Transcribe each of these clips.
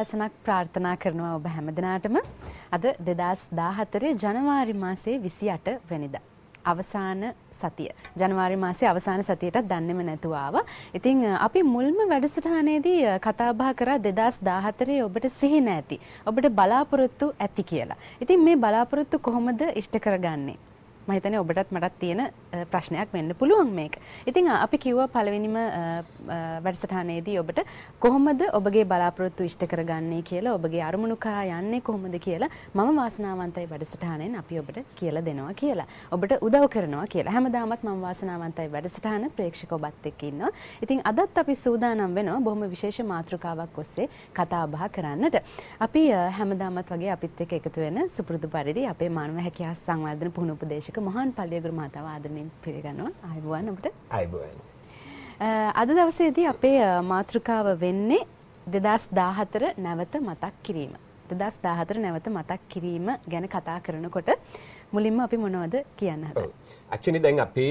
දිව්‍යාසනක් ප්‍රාර්ථනා කරනවා ඔබ හැමදෙනාටම අද දෙදස් දාහතරේ ජනවාරි මාසේ විසි අට වෙනිදා. අවසාන සතිය. ජනවාරි මාසේ අවසාන සතියටත් දන්නෙම නැතුවාව. ඉතින් අපි මුල්ම වැඩසටහනේදී කතාබහ කරා දෙදස් දාහතරේ ඔබට සිහින ඇති. ඔබට බලාපොරොත්තු ඇති කියලා. ඉතින් මේ බලාපොරොත්තු කොහොමද ඉෂ්ට කරගන්නේ. මහිතන ඔබටත් මටත් තියෙන ප්‍රශ්නයක් වෙන්න පුළුවන් මේක. ඉතින් අපි කිව්වා පළවෙනිම වැඩසටහනේදී ඔබට කොහොමද ඔබගේ බලාපොරොත්තු ඉෂ්ට කරගන්නේ කියලා ඔබගේ අරමුණු කරා යන්නේ කොහොමද කියලා මම වාසනාවන්තයි වැඩසටහනෙන් අපි ඔබට කියලා දෙනවා කියලා. ඔබට උදව් කරනවා කියලා. හැමදාමත් මම වාසනාවන්තයි වැඩසටහන ප්‍රේක්ෂක ඔබත් එක්ක ඉන්නවා. ඉතින් අදත් අපි සූදානම් වෙනවා බොහොම විශේෂ මාතෘකාවක් ඔස්සේ කතා බහ කරන්නට. අපි හැමදාමත් වගේ අපිත් එක්ක එකතු වෙන සුපුරුදු පරිදි අපේ මානව හැකියාව සංවර්ධන පුහුණු උපදේශක විමර්ශක මහන් පල්ලියගුරු මහතා ආදරණයෙන් පිළිගන්නවා. ආයුබෝවන් අපිට. ආයුබෝවන්. අද දවසේදී අපේ මාතෘකාව වෙන්නේ 2014 නැවත මතක් කිරීම. 2014 නැවත මතක් කිරීම ගැන කතා කරනකොට මුලින්ම අපි මොනවද කියන්න හදන්නේ? ඇක්චුලි දැන් අපි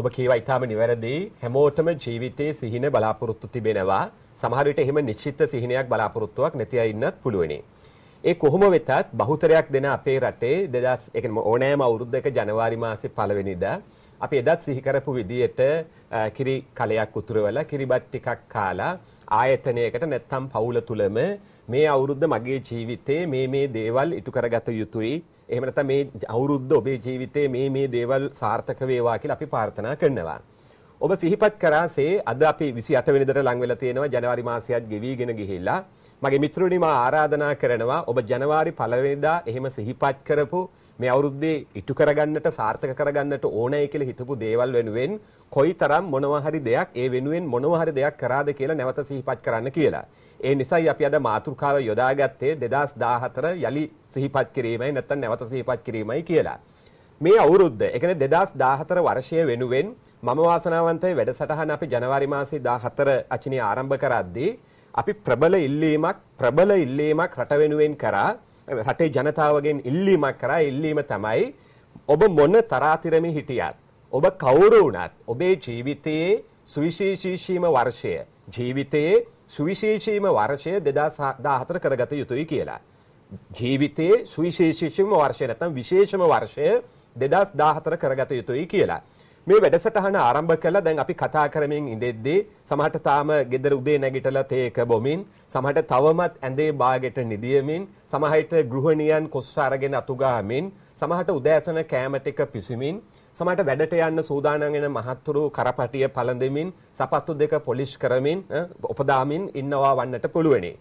ඔබ කියවා ඊටාම නිවැරදි හැමෝටම ජීවිතයේ සිහින බලාපොරොත්තු තිබෙනවා. සමහර විට එහෙම නිශ්චිත සිහිනයක් බලාපොරොත්තුවක් නැති අය ඉන්නත් පුළුවනේ. ඒ කොහොම වෙතත් බහුතරයක් දෙන අපේ රටේ 2000 ඒ කියන්නේ ඕනෑම අවුරුද්දක ජනවාරි මාසේ පළවෙනිදා අපි එදත් සිහි කරපු විදියට කිරි කලයක් උතුරවලා කිරිබත් ටිකක් කාලා ආයතනයකට නැත්තම් පවුල තුලම මේ අවුරුද්ද මගේ ජීවිතේ මේ මේ දේවල් ඉටු කරගත යුතුයි එහෙම නැත්නම් මේ අවුරුද්ද ඔබේ ජීවිතේ මේ මේ දේවල් සාර්ථක වේවා කියලා අපි ප්‍රාර්ථනා කරනවා. ඔබ සිහිපත් කරාසේ අද අපි 28 වෙනිදාට ලං වෙලා තියෙනවා ජනවාරි මාසයත් ගෙවිගෙන ගිහිල්ලා මගේ මිත්‍රනි මා ආරාධනා කරනවා ඔබ ජනවාරි පළවෙනිදා එහෙම සිහිපත් කරපු මේ අවුරුද්දේ ඉටු කරගන්නට සාර්ථක කරගන්නට ඕනයි කියලා හිතපු දේවල් වෙනුවෙන් කොයිතරම් මොනවා හරි දෙයක් ඒ වෙනුවෙන් මොනවා හරි දෙයක් කරාද කියලා නැවත සිහිපත් කරන්න කියලා. ඒ නිසායි අපි අද මාතෘකාව යොදාගත්තේ 2014 යලි සිහිපත් කිරීමයි නැත්නම් නැවත සිහිපත් කිරීමයි කියලා. මේ අවුරුද්ද ඒ කියන්නේ 2014 වර්ෂය වෙනුවෙන් මම වාසනාවන්තයි වැඩසටහන අපි ජනවාරි මාසේ 14 අචිනිය ආරම්භ කරද්දී අපි ප්‍රබල ඉල්ලීමක් ප්‍රබල ඉල්ලීමක් රට වෙනුවෙන් කරා රටේ ජනතාවගෙන් ඉල්ලීමක් කරා ඉල්ලීම තමයි ඔබ මොන තරාතිරමේ හිටියත් ඔබ කවුරු වුණත් ඔබේ ජීවිතයේ සුවිශේෂීශීම වර්ෂය ජීවිතයේ සුවිශේෂීම වර්ෂය 2014 කරගත යුතුයි කියලා. ජීවිතයේ සුවිශේෂීම වර්ෂය නැත්නම් විශේෂම වර්ෂය 2014 කරගත යුතුයි කියලා. මේ වැඩසටහන ආරම්භ කළා දැන් අපි කතා කරමින් ඉඳෙද්දී සමහරට තාම ගෙදර උදේ නැගිටලා තේ එක බොමින් සමහරට තවමත් ඇඳේ බාගෙට නිදියමින් සමහරට ගෘහණියන් කොස්ස අරගෙන අතුගාමින් සමහරට උදෑසන කෑම ටික පිසිමින් සමහරට වැඩට යන්න සූදානම් වෙන මහත්තුරු කරපටිය පළඳෙමින් සපත්තු දෙක පොලිෂ් කරමින් උපදාමින් ඉන්නවා වන්නට පුළුවනි.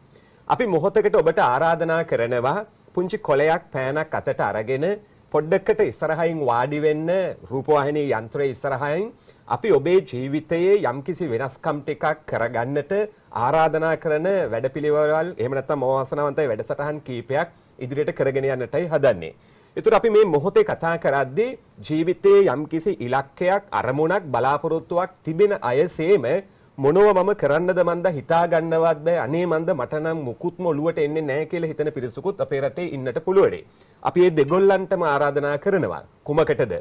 අපි මොහොතකට ඔබට ආරාධනා කරනවා පුංචි කොලයක් පෑනක් අතට අරගෙන පොඩ්ඩක්කට ඉස්සරහයින් වාඩි වෙන්න රූපවාහිනී යන්ත්‍රයේ ඉස්සරහයින් අපි ඔබේ ජීවිතයේ යම්කිසි වෙනස්කම් ටිකක් කරගන්නට ආරාධනා කරන වැඩපිළිවෙළවල් එහෙම නැත්නම් අවසනාවන්තයි වැඩසටහන් කීපයක් ඉදිරියට කරගෙන යන්නටයි හදන්නේ. ඒතර අපි මේ මොහොතේ කතා කරද්දී ජීවිතයේ යම්කිසි ඉලක්කයක් අරමුණක් බලාපොරොත්තුවක් තිබෙන අයසේම මොනව මම කරන්නද මන්ද හිතා ගන්නවත් බෑ අනේ මන්ද මට නම් මුකුත්ම ඔලුවට එන්නේ නැහැ කියලා හිතන පිරිසකුත් අපේ රටේ ඉන්නට පුළුවනේ. අපි ඒ දෙගොල්ලන්ටම ආරාධනා කරනවා. කුමකටද?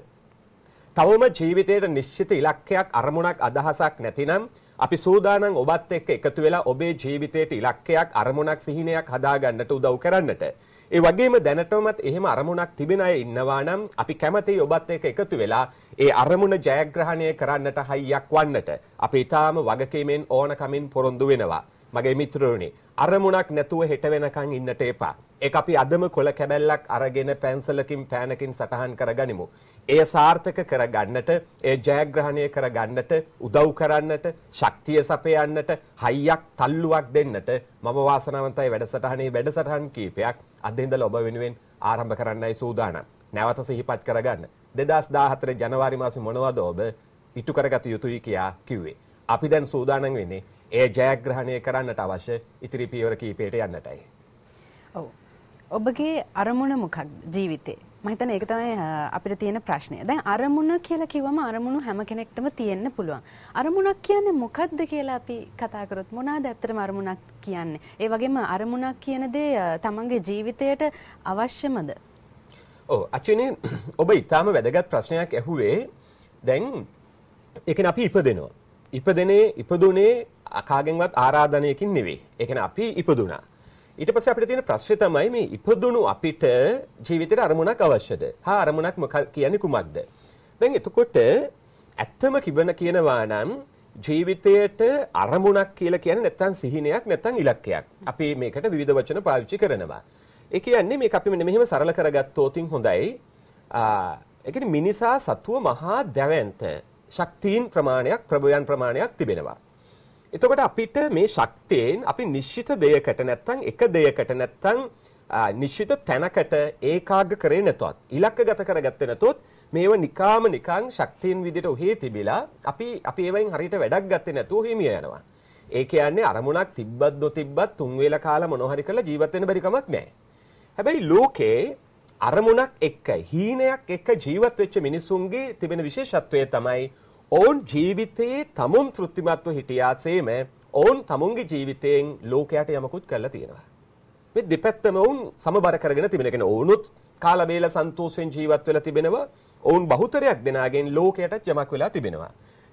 තවම ජීවිතයට නිශ්චිත ඉලක්කයක් අරමුණක් අදහසක් නැතිනම් අපි සූදානම් ඔබත් එක්ක එකතු වෙලා ඔබේ ජීවිතයට ඉලක්කයක් අරමුණක් සිහිනයක් හදාගන්නට උදව් කරන්නට. ඒ වගේම දැනටමත් එහෙම අරමුණක් තිබෙන අය ඉන්නවා නම් අපි කැමති ඔබත් එක්ක එකතු වෙලා ඒ අරමුණ ජයග්‍රහණය කරන්නට හයියක් වන්නට අපි ඊටාම වගකීමෙන් ඕනකමින් පොරොන්දු වෙනවා. මගේ මිත්‍රෝනි අරමුණක් නැතුව හෙට වෙනකන් ඉන්නට එපා. ඒක අපි අදම කොළ කැබැල්ලක් අරගෙන පැන්සලකින් පෑනකින් සටහන් කරගනිමු. එය සාර්ථක කරගන්නට, ඒ ජයග්‍රහණය කරගන්නට, උදව් කරන්නට, ශක්තිය සපයන්නට, හයියක් තල්ලුවක් දෙන්නට මම වාසනාවන්තයි වැඩසටහනේ වැඩසටහන් කීපයක් අද ඉඳලා ඔබ වෙනුවෙන් ආරම්භ කරන්නයි සූදානම්. නැවත සිහිපත් කරගන්න. 2014 ජනවාරි මාසේ මොනවද ඔබ ඉටු කරගත යුතුයි කියා කිව්වේ. අපි දැන් සූදානම් වෙන්නේ ඒ ජයග්‍රහණය කරන්නට අවශ්‍ය ඉතිරි පියවර කීපයට යන්නටයි. ඔව්. ඔබගේ අරමුණ මොකක් ජීවිතේ? මම හිතන්නේ ඒක තමයි අපිට තියෙන ප්‍රශ්නය. දැන් අරමුණ කියලා කිව්වම අරමුණු හැම කෙනෙක්ටම තියෙන්න පුළුවන්. අරමුණක් කියන්නේ මොකක්ද කියලා අපි කතා කරොත් මොනවාද ඇත්තටම අරමුණක් කියන්නේ? ඒ වගේම අරමුණක් කියන දේ තමන්ගේ ජීවිතයට අවශ්‍යමද? ඔව් අචිනේ ඔබ ඊටාම වැදගත් ප්‍රශ්නයක් ඇහුවේ. දැන් ඒක අපි ඉපදෙනවා. ඉපදෙනේ ඉපදුනේ අකාගෙන්වත් ආරාධනයකින් නෙවෙයි. ඒ කියන්නේ අපි ඉපදුනා. ඊට පස්සේ අපිට තියෙන ප්‍රශ්නේ තමයි මේ ඉපදුණු අපිට ජීවිතේට අරමුණක් අවශ්‍යද? හා අරමුණක් මොකක් කියන්නේ කුමක්ද? දැන් එතකොට ඇත්තම කිවන කියනවා නම් ජීවිතයට අරමුණක් කියලා කියන්නේ නැත්තම් සිහිනයක් නැත්තම් ඉලක්කයක්. අපි මේකට විවිධ වචන පාවිච්චි කරනවා. ඒ කියන්නේ මේක අපි මෙන්න මෙහෙම සරල කරගත්තොත් හොඳයි. ඒ කියන්නේ මිනිසා සතුව මහා දැවැන්ත ශක්තියින් ප්‍රමාණයක් ප්‍රබෝයන් ප්‍රමාණයක් තිබෙනවා. එතකොට අපිට මේ ශක්තියෙන් අපි නිශ්චිත දෙයකට නැත්තම් එක දෙයකට නැත්තම් නිශ්චිත තැනකට ඒකාග්‍ර කරේ නැතොත් ඉලක්කගත කරගත්තේ නැතොත් මේව නිකාම නිකං ශක්තියෙන් විදිහට ඔහේ තිබිලා අපි අපි ඒවෙන් හරියට වැඩක් ගත්තේ නැතුව හිමිය යනවා. ඒ කියන්නේ අරමුණක් තිබ්බත් නොතිබ්බත් තුන් වේල කාලා මොනවා හරි කරලා ජීවත් වෙන්න බැරි කමක් නැහැ. හැබැයි ලෝකේ අරමුණක් එක්ක හීනයක් එක්ක ජීවත් වෙච්ච මිනිසුන්ගේ තිබෙන විශේෂත්වය තමයි ඔවුන් ජීවිතයේ තමුන් තෘප්තිමත්ව හිටියාසේම ඔවුන් තමුන්ගේ ජීවිතයෙන් ලෝකයට යමකුත් කරලා තියෙනවා. මේ දෙපැත්තම ඔවුන් සමබර කරගෙන තිබෙනගෙන ඔවුනුත් කාලබේල සන්තෝෂයෙන් ජීවත් වෙලා තිබෙනවා. ඔවුන් බහුතරයක් දෙනාගෙන් ලෝකයටත් යමක් වෙලා තිබෙනවා.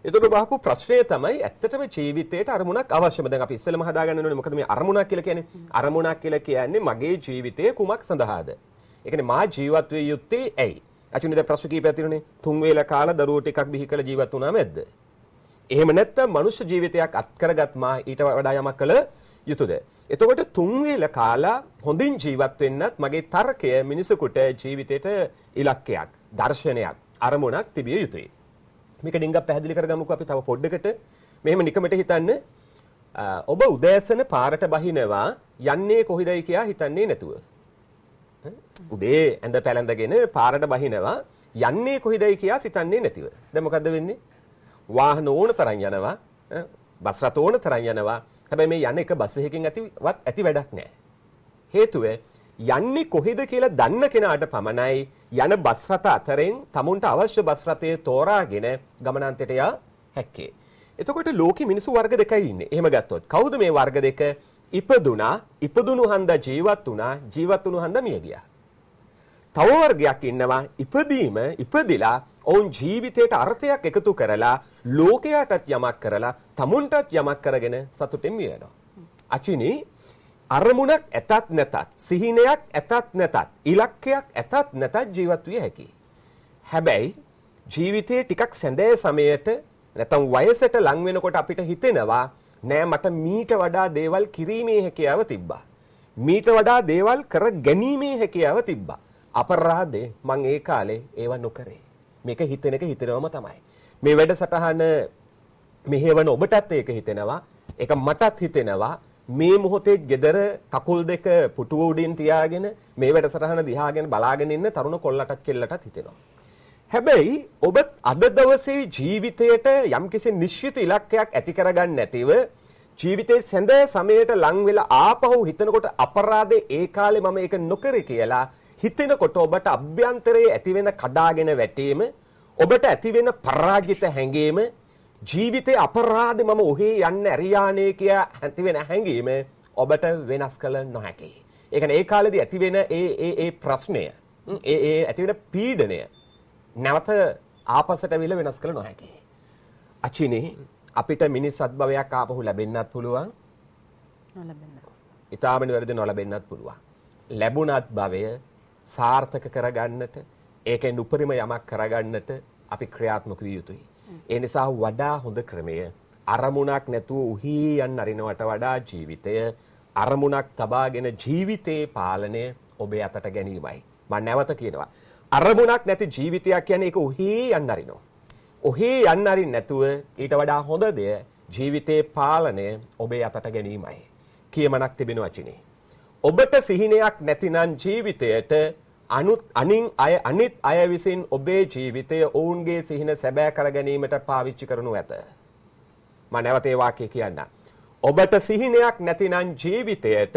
එතකොට වහපු ප්‍රශ්නය තමයි ඇත්තටම ජීවිතයට අරමුණක් අවශ්‍යම. දැන් අපි ඉස්සෙල්ලම හදාගන්න ඕනේ මොකද මේ අරමුණක් කියලා කියන්නේ? අරමුණක් කියලා කියන්නේ මගේ ජීවිතයේ කුමක් සඳහාද? ඒ කියන්නේ මා ජීවත් වෙ යුත්තේ ඇයි? අචුනිද ප්‍රශ්න කීපයක් තියෙනනේ. තුන් වේල කාලා දරුවෝ ටිකක් බිහි කළ ජීවත් වුණා මැද්ද? එහෙම නැත්නම් මනුෂ්‍ය ජීවිතයක් අත්කරගත් මා ඊට වඩා යමක් කළ යුතුද? එතකොට තුන් වේල කාලා හොඳින් ජීවත් වෙන්නත් මගේ තර්කය මිනිසෙකුට ජීවිතේට ඉලක්කයක්, දර්ශනයක්, අරමුණක් තිබිය යුතුයි. මේක ඩිංගක් පැහැදිලි කරගමුකෝ අපි තව පොඩ්ඩකට. මෙහෙම නිකමට හිතන්න ඔබ උදෑසන පාරට බහිනවා යන්නේ කොහිදයි කියලා හිතන්නේ නැතුව උදේ ඇඳ පැළඳගෙන පාරට බහිනවා යන්නේ කොහෙදයි කියා සිතන්නේ නැතිව. දැන් මොකද්ද වෙන්නේ? වාහන ඕන තරම් යනවා. බස් රථ ඕන තරම් යනවා. හැබැයි මේ යන එක බස් එකකින් ඇතිවත් ඇති වැඩක් නැහැ. හේතුව යන්නේ කොහෙද කියලා දන්න කෙනාට පමණයි යන බස් රථ අතරින් තමුන්ට අවශ්‍ය බස් රථය තෝරාගෙන ගමනාන්තයට යා හැක්කේ. එතකොට ලෝකෙ මිනිසු වර්ග දෙකයි ඉන්නේ. එහෙම ගත්තොත් කවුද මේ වර්ග දෙක? ඉපදුනා, ඉපදුණු හන්ද ජීවත් වුණා, ජීවත් වුණු හන්ද මිය ගියා. තව වර්ගයක් ඉන්නවා ඉපදීම ඉපදිලා ඔවුන් ජීවිතයට අර්ථයක් එකතු කරලා ලෝකයටත් යමක් කරලා තමුන්ටත් යමක් කරගෙන සතුටින් මියනවා. අචිනි අරමුණක් ඇතත් නැතත් සිහිනයක් ඇතත් නැතත් ඉලක්කයක් ඇතත් නැතත් ජීවත් විය හැකියි. හැබැයි ජීවිතයේ ටිකක් සැඳෑ සමයට නැතම් වයසට ලං වෙනකොට අපිට හිතෙනවා නෑ මට මීට වඩා දේවල් කිරීමේ හැකියාව තිබ්බා. මීට වඩා දේවල් කර ගැනීමේ හැකියාව තිබ්බා. අපරාදේ මං ඒ කාලේ ඒව නොකරේ. මේක හිතෙන එක හිතෙනවම තමයි. මේ වැඩසටහන මෙහෙවන ඔබටත් ඒක හිතෙනවා. ඒක මටත් හිතෙනවා. මේ මොහොතේ gedara කකුල් දෙක පුටුව උඩින් තියාගෙන මේ වැඩසටහන දිහාගෙන බලාගෙන ඉන්න තරුණ කොල්ලටත් කෙල්ලටත් හිතෙනවා. හැබැයි ඔබ අද දවසේ ජීවිතයට යම්කිසි නිශ්චිත ඉලක්කයක් ඇති කරගන්න නැතිව ජීවිතේ සැඳෑ සමයට ලං වෙලා ආපහු හිතනකොට අපරාදේ ඒ කාලේ මම ඒක නොකරේ කියලා හිතෙනකොට ඔබට අභ්‍යන්තරයේ ඇතිවෙන කඩාගෙන වැටීම ඔබට ඇතිවෙන පරාජිත හැඟීම ජීවිතේ අපරාධ මම ඔහේ යන්න ඇරියානේ කියා ඇතිවෙන හැඟීම ඔබට වෙනස් කළ නොහැකි. ඒ කියන්නේ ඒ කාලෙදී ඇතිවෙන ඒ ඒ ඒ ප්‍රශ්නය ඒ ඒ ඇතිවෙන පීඩනය නැවත ආපසට විල වෙනස් කළ නොහැකි. අචිනේ අපිට මිනිස් සත්භවයක් ආපහු ලැබෙන්නත් පුළුවන්. නොලැබෙන්න. ඊටාම නිවැරදි නොලැබෙන්නත් පුළුවන්. ලැබුණත් භවය සාර්ථක කරගන්නට ඒකෙන් උපරිම යමක් කරගන්නට අපි ක්‍රියාත්මක විය යුතුයි. ඒ නිසා වඩා හොඳ ක්‍රමය අරමුණක් නැතුව උහී යන්න අරිනවට වඩා ජීවිතය අරමුණක් තබාගෙන ජීවිතයේ පාලනය ඔබේ අතට ගැනීමයි. මම නැවත කියනවා. අරමුණක් නැති ජීවිතයක් කියන්නේ ඒක උහී යන්න අරිනවා. ඔහේ යන්න අරින් නැතුව ඊට වඩා හොඳ දෙය ජීවිතේ පාලනය ඔබේ අතට ගැනීමයි. කියමනක් තිබෙන වචනේ. ඔබට සිහිනයක් නැතිනම් ජීවිතයට අනුත් අනින් අය අනිත් අය විසින් ඔබේ ජීවිතය ඔවුන්ගේ සිහින සැබෑ කර ගැනීමට පාවිච්චි කරනු ඇත. මම නැවත ඒ වාක්‍යය කියන්නම්. ඔබට සිහිනයක් නැතිනම් ජීවිතයට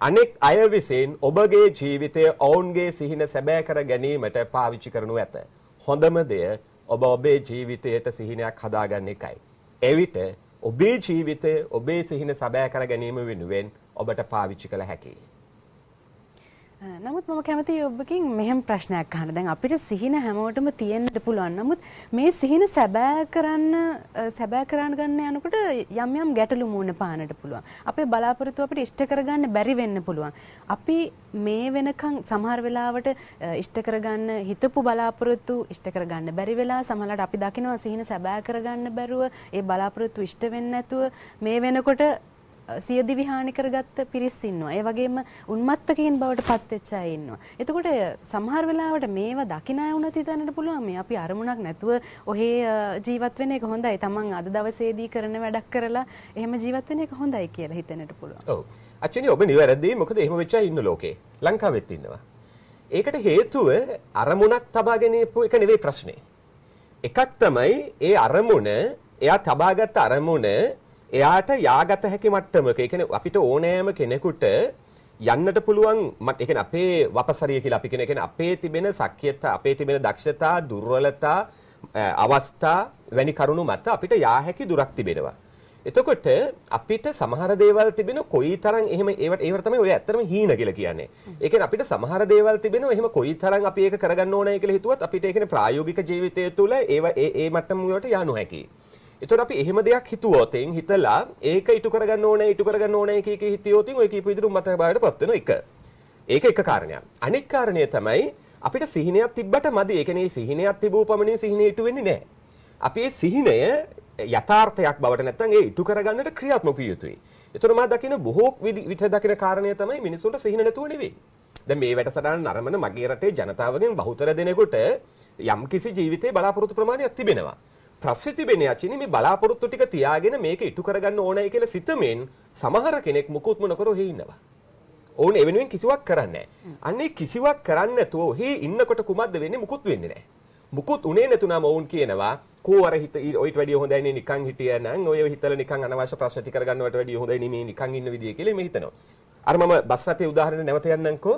අනෙක් අය විසින් ඔබගේ ජීවිතය ඔවුන්ගේ සිහින සැබෑ කර ගැනීමට පාවිච්චි කරනු ඇත. හොඳම දෙය ඔබ ඔබේ ජීවිතයට සිහිනයක් හදාගන්න එකයි. එවිට ඔබේ ජීවිතය ඔබේ සිහින සැබෑ කර ගැනීම වෙනුවෙන් ඔබට පාවිච්චි කළ හැකි. නමුත් මම කැමති ඔබකින් මෙහෙම ප්‍රශ්නයක් අහන්න. දැන් අපිට සිහින හැමෝටම තියෙන්න පුළුවන්. නමුත් මේ සිහින සැබෑ කරන්න සැබෑ කරන්න ගන්න යනකොට යම් යම් ගැටලු මුණ පාන්නට පුළුවන්. අපේ බලාපොරොත්තු අපිට ඉෂ්ට කරගන්න බැරි වෙන්න පුළුවන්. අපි මේ වෙනකන් සමහර වෙලාවට ඉෂ්ට කරගන්න හිතපු බලාපොරොත්තු ඉෂ්ට කරගන්න බැරි වෙලා සමහරවිට අපි දකිනවා සිහින සැබෑ කරගන්න බැරුව ඒ බලාපොරොත්තු ඉෂ්ට වෙන්නේ නැතුව මේ වෙනකොට සියදි විහානි කරගත්ත පිරිස් ඉන්නවා. ඒ වගේම උන්මත්තකයන් බවට පත්වෙච්ච අය ඉන්නවා. එතකොට සමහර වෙලාවට මේවා දකින අය වුණත් හිතන්නට පුළුවන් මේ අපි අරමුණක් නැතුව ඔහේ ජීවත් වෙන එක හොඳයි. Taman අද දවසේදී කරන වැඩක් කරලා එහෙම ජීවත් වෙන එක හොඳයි කියලා හිතෙන්නට පුළුවන්. ඔව්. ඇක්චුලි ඔබ නිවැරදි. මොකද එහෙම වෙච්ච අය ඉන්න ලෝකේ. ලංකාවෙත් ඉන්නවා. ඒකට හේතුව අරමුණක් තබා ගැනීමපු එක නෙවෙයි ප්‍රශ්නේ. එකක් තමයි ඒ අරමුණ එයා තබාගත් අරමුණ එයාට යාගත හැකි මට්ටමක ඒ කියන්නේ අපිට ඕනෑම කෙනෙකුට යන්නට පුළුවන් මට ඒ කියන්නේ අපේ වපසරිය කියලා අපි කියන ඒ කියන්නේ අපේ තිබෙන සක්‍රියතා අපේ තිබෙන දක්ෂතා දුර්වලතා අවස්ථා වැනි කරුණු මත අපිට යා හැකි දුරක් තිබෙනවා. එතකොට අපිට සමහර දේවල් තිබෙන කොයිතරම් එහෙම ඒවට ඒවට තමයි ඔය ඇත්තටම හීන කියලා කියන්නේ. ඒ කියන්නේ අපිට සමහර දේවල් තිබෙනවා එහෙම කොයිතරම් අපි ඒක කරගන්න ඕනයි කියලා හිතුවත් අපිට ඒ කියන්නේ ප්‍රායෝගික ජීවිතය තුළ ඒව ඒ ඒ මට්ටම් වලට යano හැකියි. එතකොට අපි එහෙම දෙයක් හිතුවොත් එන් හිතලා ඒක ඉටු කරගන්න ඕනේ ඉටු කරගන්න ඕනේ කී කී හිතියොත් ඔය කීප විදිහට මතකභාවයටපත් වෙන එක. ඒක එක කාරණයක්. අනෙක් කාරණය තමයි අපිට සිහිනයක් තිබ්බට මදි. ඒ කියන්නේ සිහිනයක් තිබූ පමණින් සිහිනය ඉටු වෙන්නේ නැහැ. අපි මේ සිහිනය යථාර්ථයක් බවට නැත්නම් ඒ ඉටු කරගන්නට ක්‍රියාත්මක විය යුතුයි. ඒතර මම දකින බොහෝ විට දකින කාරණය තමයි මිනිසුන්ට සිහින නැතුව නෙවෙයි. දැන් මේ වැඩසටහන නරඹන මගේ රටේ ජනතාවගෙන් බහුතර දෙනෙකුට යම්කිසි ජීවිතේ බලාපොරොත්තු ප්‍රමාණයක් තිබෙනවා. ප්‍රශ්න තිබෙන යකිනි මේ බලාපොරොත්තු ටික තියාගෙන මේක ඉටු කරගන්න ඕනයි කියලා සිතමින් සමහර කෙනෙක් මුකුත්ම නොකර ඔහේ ඉන්නවා. ඕන එවෙනුවෙන් කිසිවක් කරන්නේ අන්නේ කිසිවක් කරන්න නැතුව ඔහේ ඉන්නකොට කුමක්ද වෙන්නේ මුකුත් වෙන්නේ නැහැ. මුකුත් උනේ නැතුනම ඔවුන් කියනවා කෝ අර හිත ඔයිට වැඩිය හොඳයි නේ නිකන් හිටිය නම් ඔය හිතලා නිකන් අනවශ්‍ය ප්‍රශ්න ටික කරගන්නවට වැඩිය හොඳයි නේ මේ නිකන් ඉන්න විදිය කියලා මේ හිතනවා. අර මම බස් රථයේ උදාහරණ නැවත යන්නම්කෝ.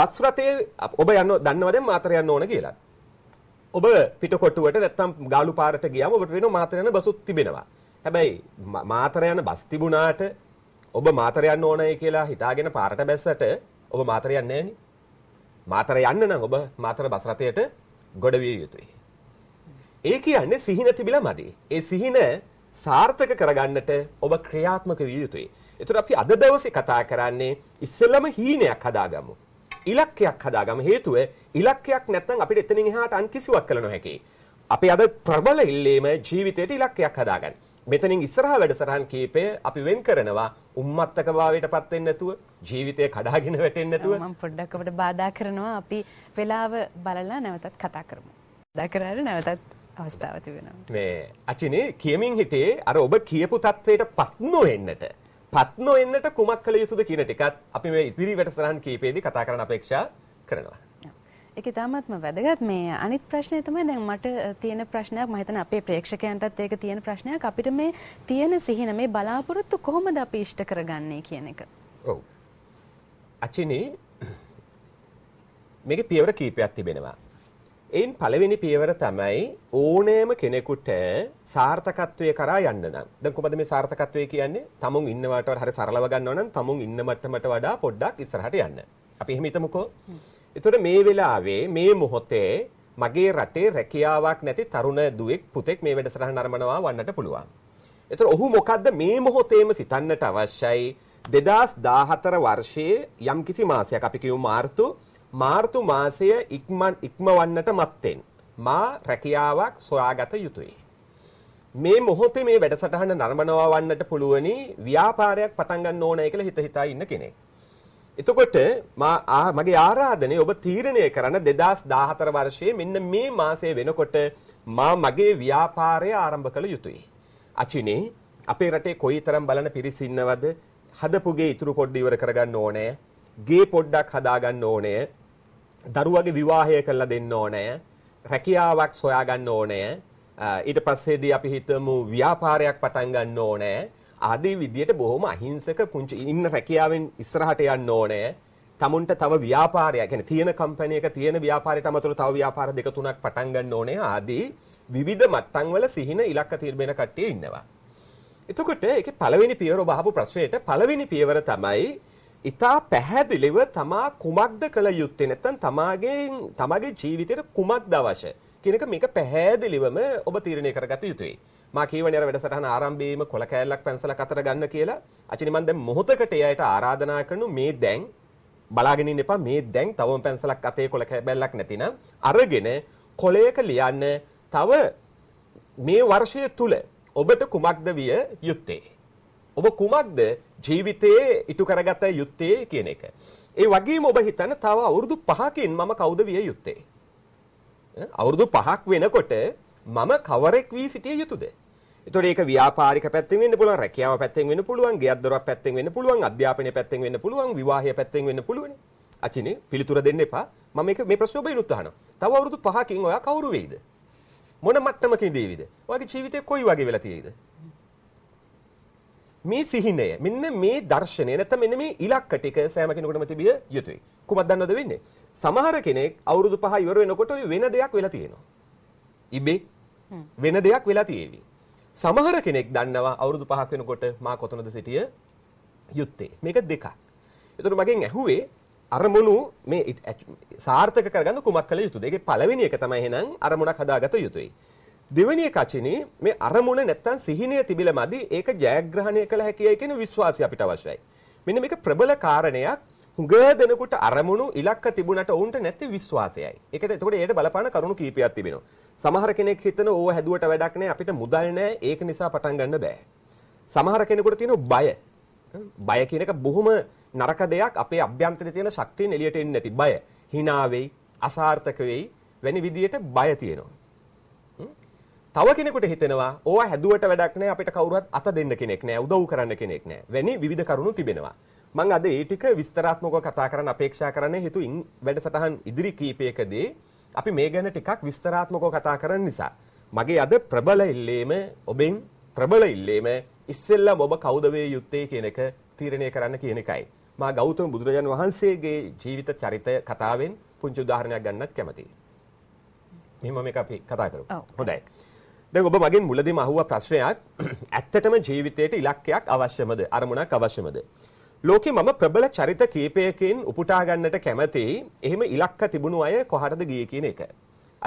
බස් රථයේ ඔබ යන්න දන්නවද මාතර යන්න ඕන කියලා. ඔබ පිටකොටුවට නැත්තම් ගාලු පාරට ගියාම ඔබට වෙන මාතර යන බසුත් තිබෙනවා. හැබැයි මාතර යන බස් තිබුණාට ඔබ මාතර යන්න ඕනයි කියලා හිතාගෙන පාරට බැස්සට ඔබ මාතර යන්නේ නැහෙනි. මාතර යන්න නම් ඔබ මාතර බස් රථයට ගොඩ විය යුතුයි. ඒ කියන්නේ සිහින තිබිලා මදි. ඒ සිහින සාර්ථක කරගන්නට ඔබ ක්‍රියාත්මක විය යුතුයි. ඒතර අපි අද දවසේ කතා කරන්නේ ඉස්සෙල්ලම හීනයක් හදාගමු. ඉලක්කයක් හදාගම හේතුව ඉලක්කයක් නැත්නම් අපිට එතනින් එහාට අන් කිසිවක් කළ නොහැකි. අපි අද ප්‍රබල ඉල්ලීම ජීවිතයට ඉලක්කයක් හදාගන්න. මෙතනින් ඉස්සරහා වැඩසටහන් කීපය අපි වෙන් කරනවා උම්මත්තකභාවයට පත් වෙන්නේ නැතුව ජීවිතය කඩාගෙන වැටෙන්නේ නැතුව මම පොඩ්ඩක් අපිට බාධා කරනවා අපි වෙලාව බලලා නැවතත් කතා කරමු. දකරාර නැවතත් අවස්ථාව තිබෙනවා. මේ අචිනේ කියමින් හිටේ අර ඔබ කියපු தത്വයට පත් නොවෙන්නට පත් නොවෙන්නට කුමක් කළ යුතුද කියන ටිකත් අපි මේ ඉදිරි වැඩසටහන් කීපයේදී කතා කරන්න අපේක්ෂා කරනවා. ඒක ඉතාමත්ම වැදගත් මේ අනිත් ප්‍රශ්නය තමයි දැන් මට තියෙන ප්‍රශ්නයක් මම හිතන්නේ අපේ ප්‍රේක්ෂකයන්ටත් ඒක තියෙන ප්‍රශ්නයක් අපිට මේ තියෙන සිහින මේ බලාපොරොත්තු කොහොමද අපි ඉෂ්ට කරගන්නේ කියන එක. ඔව්. අචිනේ මේකේ පියවර කීපයක් තිබෙනවා. එයින් පළවෙනි පියවර තමයි ඕනෑම කෙනෙකුට සාර්ථකත්වය කරා යන්න නම්. දැන් කොහොමද මේ සාර්ථකත්වය කියන්නේ? තමුන් ඉන්නවට වඩා හරි සරලව ගන්නවා නම් තමුන් ඉන්න මට්ටමට වඩා පොඩ්ඩක් ඉස්සරහට යන්න. අපි එහෙම හිතමුකෝ. එතකොට මේ වෙලාවේ මේ මොහොතේ මගේ රටේ රැකියාවක් නැති තරුණ දුවෙක් පුතෙක් මේ වැඩසටහන නරඹනවා වන්නට පුළුවන්. එතකොට ඔහු මොකද්ද මේ මොහොතේම සිතන්නට අවශ්‍යයි? 2014 වර්ෂයේ යම්කිසි මාසයක් අපි කියමු මාර්තු මාර්තු මාසය ඉක්මන් ඉක්මවන්නට මත්තෙන් මා රැකියාවක් සොයාගත යුතුයි. මේ මොහොතේ මේ වැඩසටහන නර්මනවා වන්නට පුළුවනි ව්‍යාපාරයක් පටන් ගන්න ඕනයි කියලා හිත හිතා ඉන්න කෙනෙක්. එතකොට මා මගේ ආරාධනය ඔබ තීරණය කරන 2014 වර්ෂයේ මෙන්න මේ මාසයේ වෙනකොට මා මගේ ව්‍යාපාරය ආරම්භ කළ යුතුයි. අචිනේ අපේ රටේ කොයිතරම් බලන පිරිස ඉන්නවද? හදපුගේ ඉතුරු පොඩ්ඩ ඉවර කරගන්න ඕනේ. ගේ පොඩ්ඩක් හදාගන්න ඕනේ. දරුවගේ විවාහය කරලා දෙන්න ඕනෑ රැකියාවක් සොයාගන්න ඕනෑ ඊට පස්සේදී අපි හිතමු ව්‍යාපාරයක් පටන් ගන්න ඕනෑ ආදී විදියට බොහොම අහිංසක පුංචි ඉන්න රැකියාවෙන් ඉස්සරහට යන්න ඕනෑ තමුන්ට තව ව්‍යාපාරයක් يعني තියෙන කම්පැනි එක තියෙන ව්‍යාපාරයට අමතරව තව ව්‍යාපාර දෙක තුනක් පටන් ගන්න ඕනේ ආදී විවිධ මට්ටම් වල සිහින ඉලක්ක තීරණය කට්ටිය ඉන්නවා. එතකොට ඒකේ පළවෙනි පියවර ඔබ අහපු ප්‍රශ්නෙට පළවෙනි පියවර තමයි ඉතා පැහැදිලිව තමා කුමක්ද කළ යුත්තේ නැත්තන් තමාගේ තමගේ ජීවිතයට කුමක් දවශ කෙනක මේක පැහැදිලිවම ඔබ තීරණය කරගත යුතුයි මා කීවනර වැඩසටහන ආරම්භීම කොළ කෑල්ලක් පැන්සල කතර ගන්න කියලා අචිනිමන්ද මොහොතකට එයට ආරාධනා කරනු මේ දැන් බලාගෙනින් එපා මේ දැන් තවම පැන්සලක් අතේ කොළ කැබැල්ලක් නැතිනම් අරගෙන කොලයක ලියන්න තව මේ වර්ෂය තුළ ඔබට කුමක්ද විය යුත්තේ ඔබ කුමක්ද ජීවිතයේ ඉටු කරගත යුත්තේ කියන එක. ඒ වගේම ඔබ හිතන තව අවුරුදු 5කින් මම කවුද විය යුත්තේ? අවුරුදු 5ක් වෙනකොට මම කවරෙක් වී සිටිය යුතුද? එතකොට ඒක ව්‍යාපාරික පැත්තෙන් වෙන්න පුළුවන්, රැකියාව පැත්තෙන් වෙන්න පුළුවන්, ගෙයක් දොරක් පැත්තෙන් වෙන්න පුළුවන්, අධ්‍යාපනය පැත්තෙන් වෙන්න පුළුවන්, විවාහය පැත්තෙන් වෙන්න පුළුවන්. අචිනේ පිළිතුර දෙන්න එපා. මම මේක මේ ප්‍රශ්නේ ඔබිනුත් අහනවා. තව අවුරුදු 5කින් ඔයා කවුරු වෙයිද? මොන මට්ටමකින් දේවිද? ඔයාගේ ජීවිතේ කොයි වගේ වෙලා තියෙයිද? මේ සිහිනය මෙන්න මේ දර්ශනය නැත්නම් මෙන්න මේ ඉලක්ක ටික සෑම කෙනෙකුටම තිබිය යුතුයි. කුමක් දන්නවද වෙන්නේ? සමහර කෙනෙක් අවුරුදු 5 ඉවර වෙනකොට වෙන දෙයක් වෙලා තියෙනවා. ඉබේ වෙන දෙයක් වෙලා තියෙවි. සමහර කෙනෙක් දන්නවා අවුරුදු 5ක් වෙනකොට මා කොතනද සිටිය යුත්තේ. මේක දෙකක්. ඒතර මගෙන් ඇහුවේ අරමුණු මේ සාර්ථක කරගන්න කුමක් කළ යුතුද? ඒකේ පළවෙනි එක තමයි එහෙනම් අරමුණක් හදාගත යුතුයි. දෙවෙනි එකචිනේ මේ අරමුණ නැත්තම් සිහිනය තිබිල මදි ඒක ජයග්‍රහණය කළ හැකියි කියන විශ්වාසය අපිට අවශ්‍යයි. මෙන්න මේක ප්‍රබල කාරණයක් හුඟ දෙනකොට අරමුණු ඉලක්ක තිබුණට ඔවුන්ට නැති විශ්වාසයයි. ඒකද එතකොට ඒකට බලපාන කරුණු කීපයක් තිබෙනවා. සමහර කෙනෙක් හිතන ඕව හැදුවට වැඩක් නැහැ අපිට මුදල් නැහැ ඒක නිසා පටන් ගන්න බෑ. සමහර කෙනෙකුට තියෙන බය. බය කියන එක බොහොම නරක දෙයක් අපේ අභ්‍යන්තරයේ තියෙන ශක්තියෙන් එළියට එන්නේ නැති බය. hina වෙයි, අසාර්ථක වෙයි වැනි විදියට බය තියෙනවා. තව කෙනෙකුට හිතෙනවා ඕවා හැදුවට වැඩක් නෑ අපිට කවුරුවත් අත දෙන්න කෙනෙක් නෑ උදව් කරන්න කෙනෙක් නෑ වැනි විවිධ කරුණු තිබෙනවා මං අද ඒ ටික විස්තරාත්මකව කතා කරන්න අපේක්ෂා කරන්නේ හේතුයින් වැඩසටහන් ඉදිරි කීපයකදී අපි මේ ගැන ටිකක් විස්තරාත්මකව කතා කරන නිසා මගේ අද ප්‍රබල ඉල්ලීම ඔබෙන් ප්‍රබල ඉල්ලීම ඉස්සෙල්ලම ඔබ කවුද වේ යුත්තේ කියන එක තීරණය කරන්න කියන එකයි මා ගෞතම බුදුරජාණන් වහන්සේගේ ජීවිත චරිතය කතාවෙන් පුංචි උදාහරණයක් ගන්නත් කැමතියි. මෙහෙම මේක අපි කතා කරමු. හොඳයි. දැන් ඔබ මගෙන් මුලදීම අහුව ප්‍රශ්නයක් ඇත්තටම ජීවිතයට ඉලක්කයක් අවශ්‍යමද අරමුණක් අවශ්‍යමද ලෝකේ මම ප්‍රබල චරිත කීපයකින් උපුටා ගන්නට කැමතියි එහෙම ඉලක්ක තිබුණු අය කොහටද ගියේ කියන එක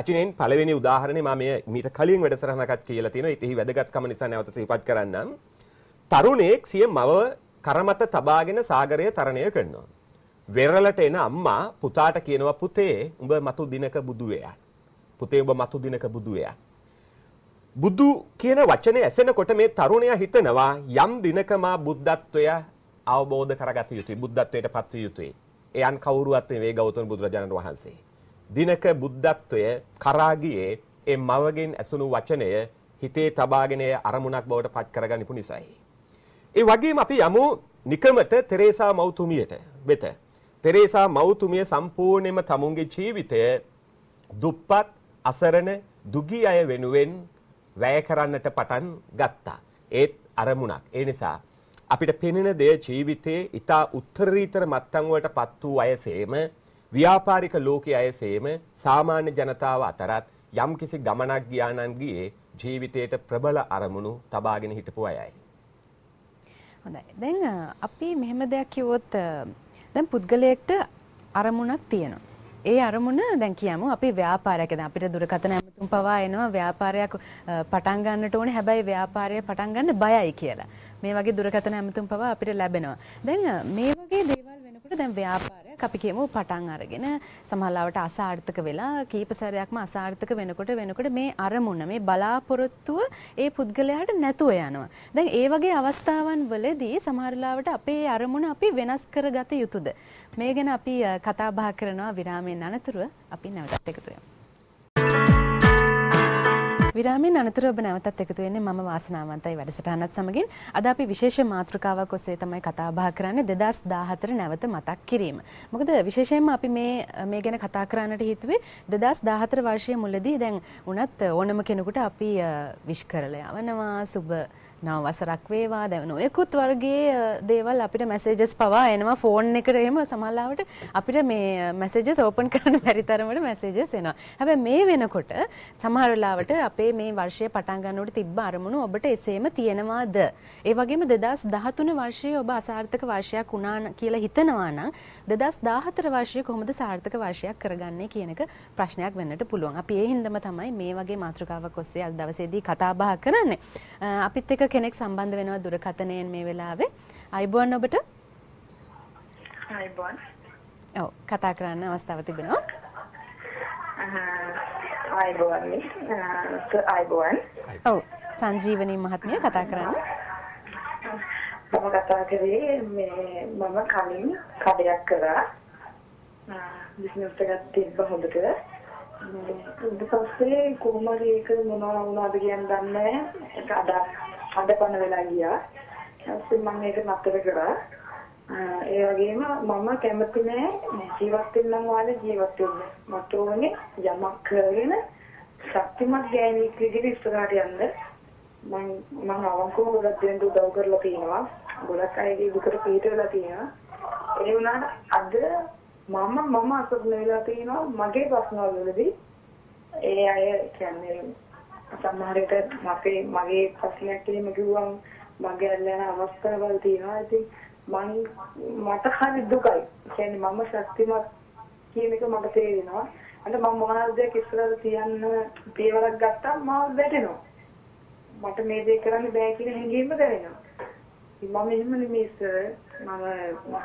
අචිනෙන් පළවෙනි උදාහරණේ මම මීට කලින් වැඩසටහනකට කියලා තියෙනවා ඉතිහි වැදගත්කම නිසා නැවත සිහිපත් කරන්නම් තරුණයෙක් සිය මව කරමත තබාගෙන සාගරය තරණය කරනවා වෙරළට එන අම්මා පුතාට කියනවා පුතේ උඹ මතු දිනක බුදු පුතේ උඹ මතු දිනක බුදු වෙයා බුදු කියන වචනය ඇසෙනකොට මේ තරුණයා හිතනවා යම් දිනක මා බුද්ධත්වය අවබෝධ කරගත යුතුයි බුද්ධත්වයට පත්ව යුතුයි. එයන් කවුරුවත් නෙවෙයි ගෞතම බුදුරජාණන් වහන්සේ. දිනක බුද්ධත්වය කරා ගියේ ඒ මවගෙන් ඇසුණු වචනය හිතේ තබාගෙන අරමුණක් බවට පත් කරගනිපු නිසායි. ඒ වගේම අපි යමු නිකමට තෙරේසා මෞතුමියට වෙත. තෙරේසා මෞතුමිය සම්පූර්ණයෙන්ම තමුන්ගේ ජීවිතය දුප්පත් අසරණ දුගී අය වෙනුවෙන් වැය කරන්නට පටන් ගත්තා. ඒත් අරමුණක්. ඒ නිසා අපිට පෙනෙන දෙය ජීවිතයේ ඊටා උත්තරීතර මට්ටම් වලට පත් වූ අයසේම ව්‍යාපාරික ලෝකයේ අයසේම සාමාන්‍ය ජනතාව අතරත් යම්කිසි ගමනක් ගියා නම් ගියේ ජීවිතයට ප්‍රබල අරමුණු තබාගෙන හිටපු අයයි. හොඳයි. දැන් අපි මෙහෙම දෙයක් කිව්වොත් දැන් පුද්ගලයෙක්ට අරමුණක් තියෙනවා. ඒ අරමුණ දැන් කියමු අපි ව්‍යාපාරයක් දැන් අපිට දුරකථන ඇමතුම් පවා එනවා ව්‍යාපාරයක් පටන් ගන්නට ඕනේ හැබැයි ව්‍යාපාරය පටන් ගන්න බයයි කියලා. මේ වගේ දුරකථන ඇමතුම් පවා අපිට ලැබෙනවා. දැන් මේ වගේ දේවල් වෙනකොට දැන් ව්‍යාපාරයක් අපි කියමු පටන් අරගෙන සමහරවට අසාර්ථක වෙලා කීප සැරයක්ම අසාර්ථක වෙනකොට වෙනකොට මේ අරමුණ මේ බලාපොරොත්තුව ඒ පුද්ගලයාට නැතුව යනවා. දැන් ඒ වගේ අවස්ථාවන් වලදී සමහරලාවට අපේ අරමුණ අපි වෙනස් කරගත යුතුද? මේ ගැන අපි කතා බහ කරනවා විරාමයෙන් අනතුරුව අපි නැවතත් එකතු වෙමු. විරාමෙන් අනතුර ඔබ නැවතත් එකතු වෙන්නේ මම වාසනාවන්තයි වැඩසටහනත් සමගින් අද අපි විශේෂ මාතෘකාවක් ඔස්සේ තමයි කතා බහ කරන්නේ 2014 නැවත මතක් කිරීම. මොකද විශේෂයෙන්ම අපි මේ මේ ගැන කතා කරන්නට හිතුවේ 2014 වර්ෂයේ මුලදී දැන් වුණත් ඕනම කෙනෙකුට අපි විශ් කරලා යවනවා සුබ නව වසරක් වේවා දැන් ඔයකුත් වර්ගයේ දේවල් අපිට මැසේජස් පවා එනවා ෆෝන් එකට එහෙම සමහරවිට අපිට මේ මැසේජස් ඕපන් කරන්න බැරි තරමට මැසේජස් එනවා. හැබැයි මේ වෙනකොට සමහර වෙලාවට අපේ මේ වර්ෂය පටන් ගන්නකොට තිබ්බ අරමුණු ඔබට එසේම තියෙනවාද? ඒ වගේම 2013 වර්ෂයේ ඔබ අසාර්ථක වර්ෂයක් වුණා කියලා හිතනවා නම් 2014 වර්ෂය කොහොමද සාර්ථක වර්ෂයක් කරගන්නේ කියන එක ප්‍රශ්නයක් වෙන්නට පුළුවන්. අපි ඒ හින්දම තමයි මේ වගේ මාතෘකාවක් ඔස්සේ අද දවසේදී කතා බහ කරන්නේ. අපිත් එක්ක කෙනෙක් සම්බන්ධ වෙනවා දුරකථනයෙන් මේ වෙලාවේ. අයිබෝන් ඔබට. අයිබෝන්. ඔව් කතා කරන්න අවස්ථාව තිබෙනවා. අයිබෝන්. අයිබෝන්. ඔව් සංජීවනී මහත්මිය කතා කරන්න. මම කතා කරේ මේ මම කලින් කඩයක් කරා. බිස්නස් එකක් තිබ්බ හොඳට. ඊට පස්සේ කොහොමද ඒක මොනවා වුණාද කියන්නේ දන්නේ නැහැ. ඒක අදාළ අඩපණ වෙලා ගියා. ඊපස්සේ මම මේක මතක කරා. ඒ වගේම මම කැමති නෑ ජීවත් වෙන්න වාලේ ජීවත් වෙන්න. මට ඕනේ යමක් කරගෙන ශක්තිමත් ගෑණියෙක් විදිහට ඉස්සරහට යන්න. මම මම අවංකව ගොඩක් දෙනෙක් උදව් කරලා තියෙනවා. ගොඩක් අයගේ දුකට පිට වෙලා තියෙනවා. ඒ වුණාට අද මම මම අසරණ වෙලා තියෙනවා මගේ ප්‍රශ්නවලදී ඒ අය කියන්නේ සමහර විට අපේ මගේ ප්‍රශ්නයක් එහෙම කිව්වම මගේ අල්ලන අවස්ථාවල් තියෙනවා. ඉතින් මං මට හරි දුකයි. කියන්නේ මම ශක්තිමත් කියන එක මට තේරෙනවා. අන්න මම මොනවාද දෙයක් ඉස්සරහට තියන්න පියවරක් ගත්තාම මාව වැටෙනවා. මට මේ දේ කරන්න බෑ කියන හැඟීම දැනෙනවා. ඉතින් මම එහෙම නෙමෙයි ඉස්සර මම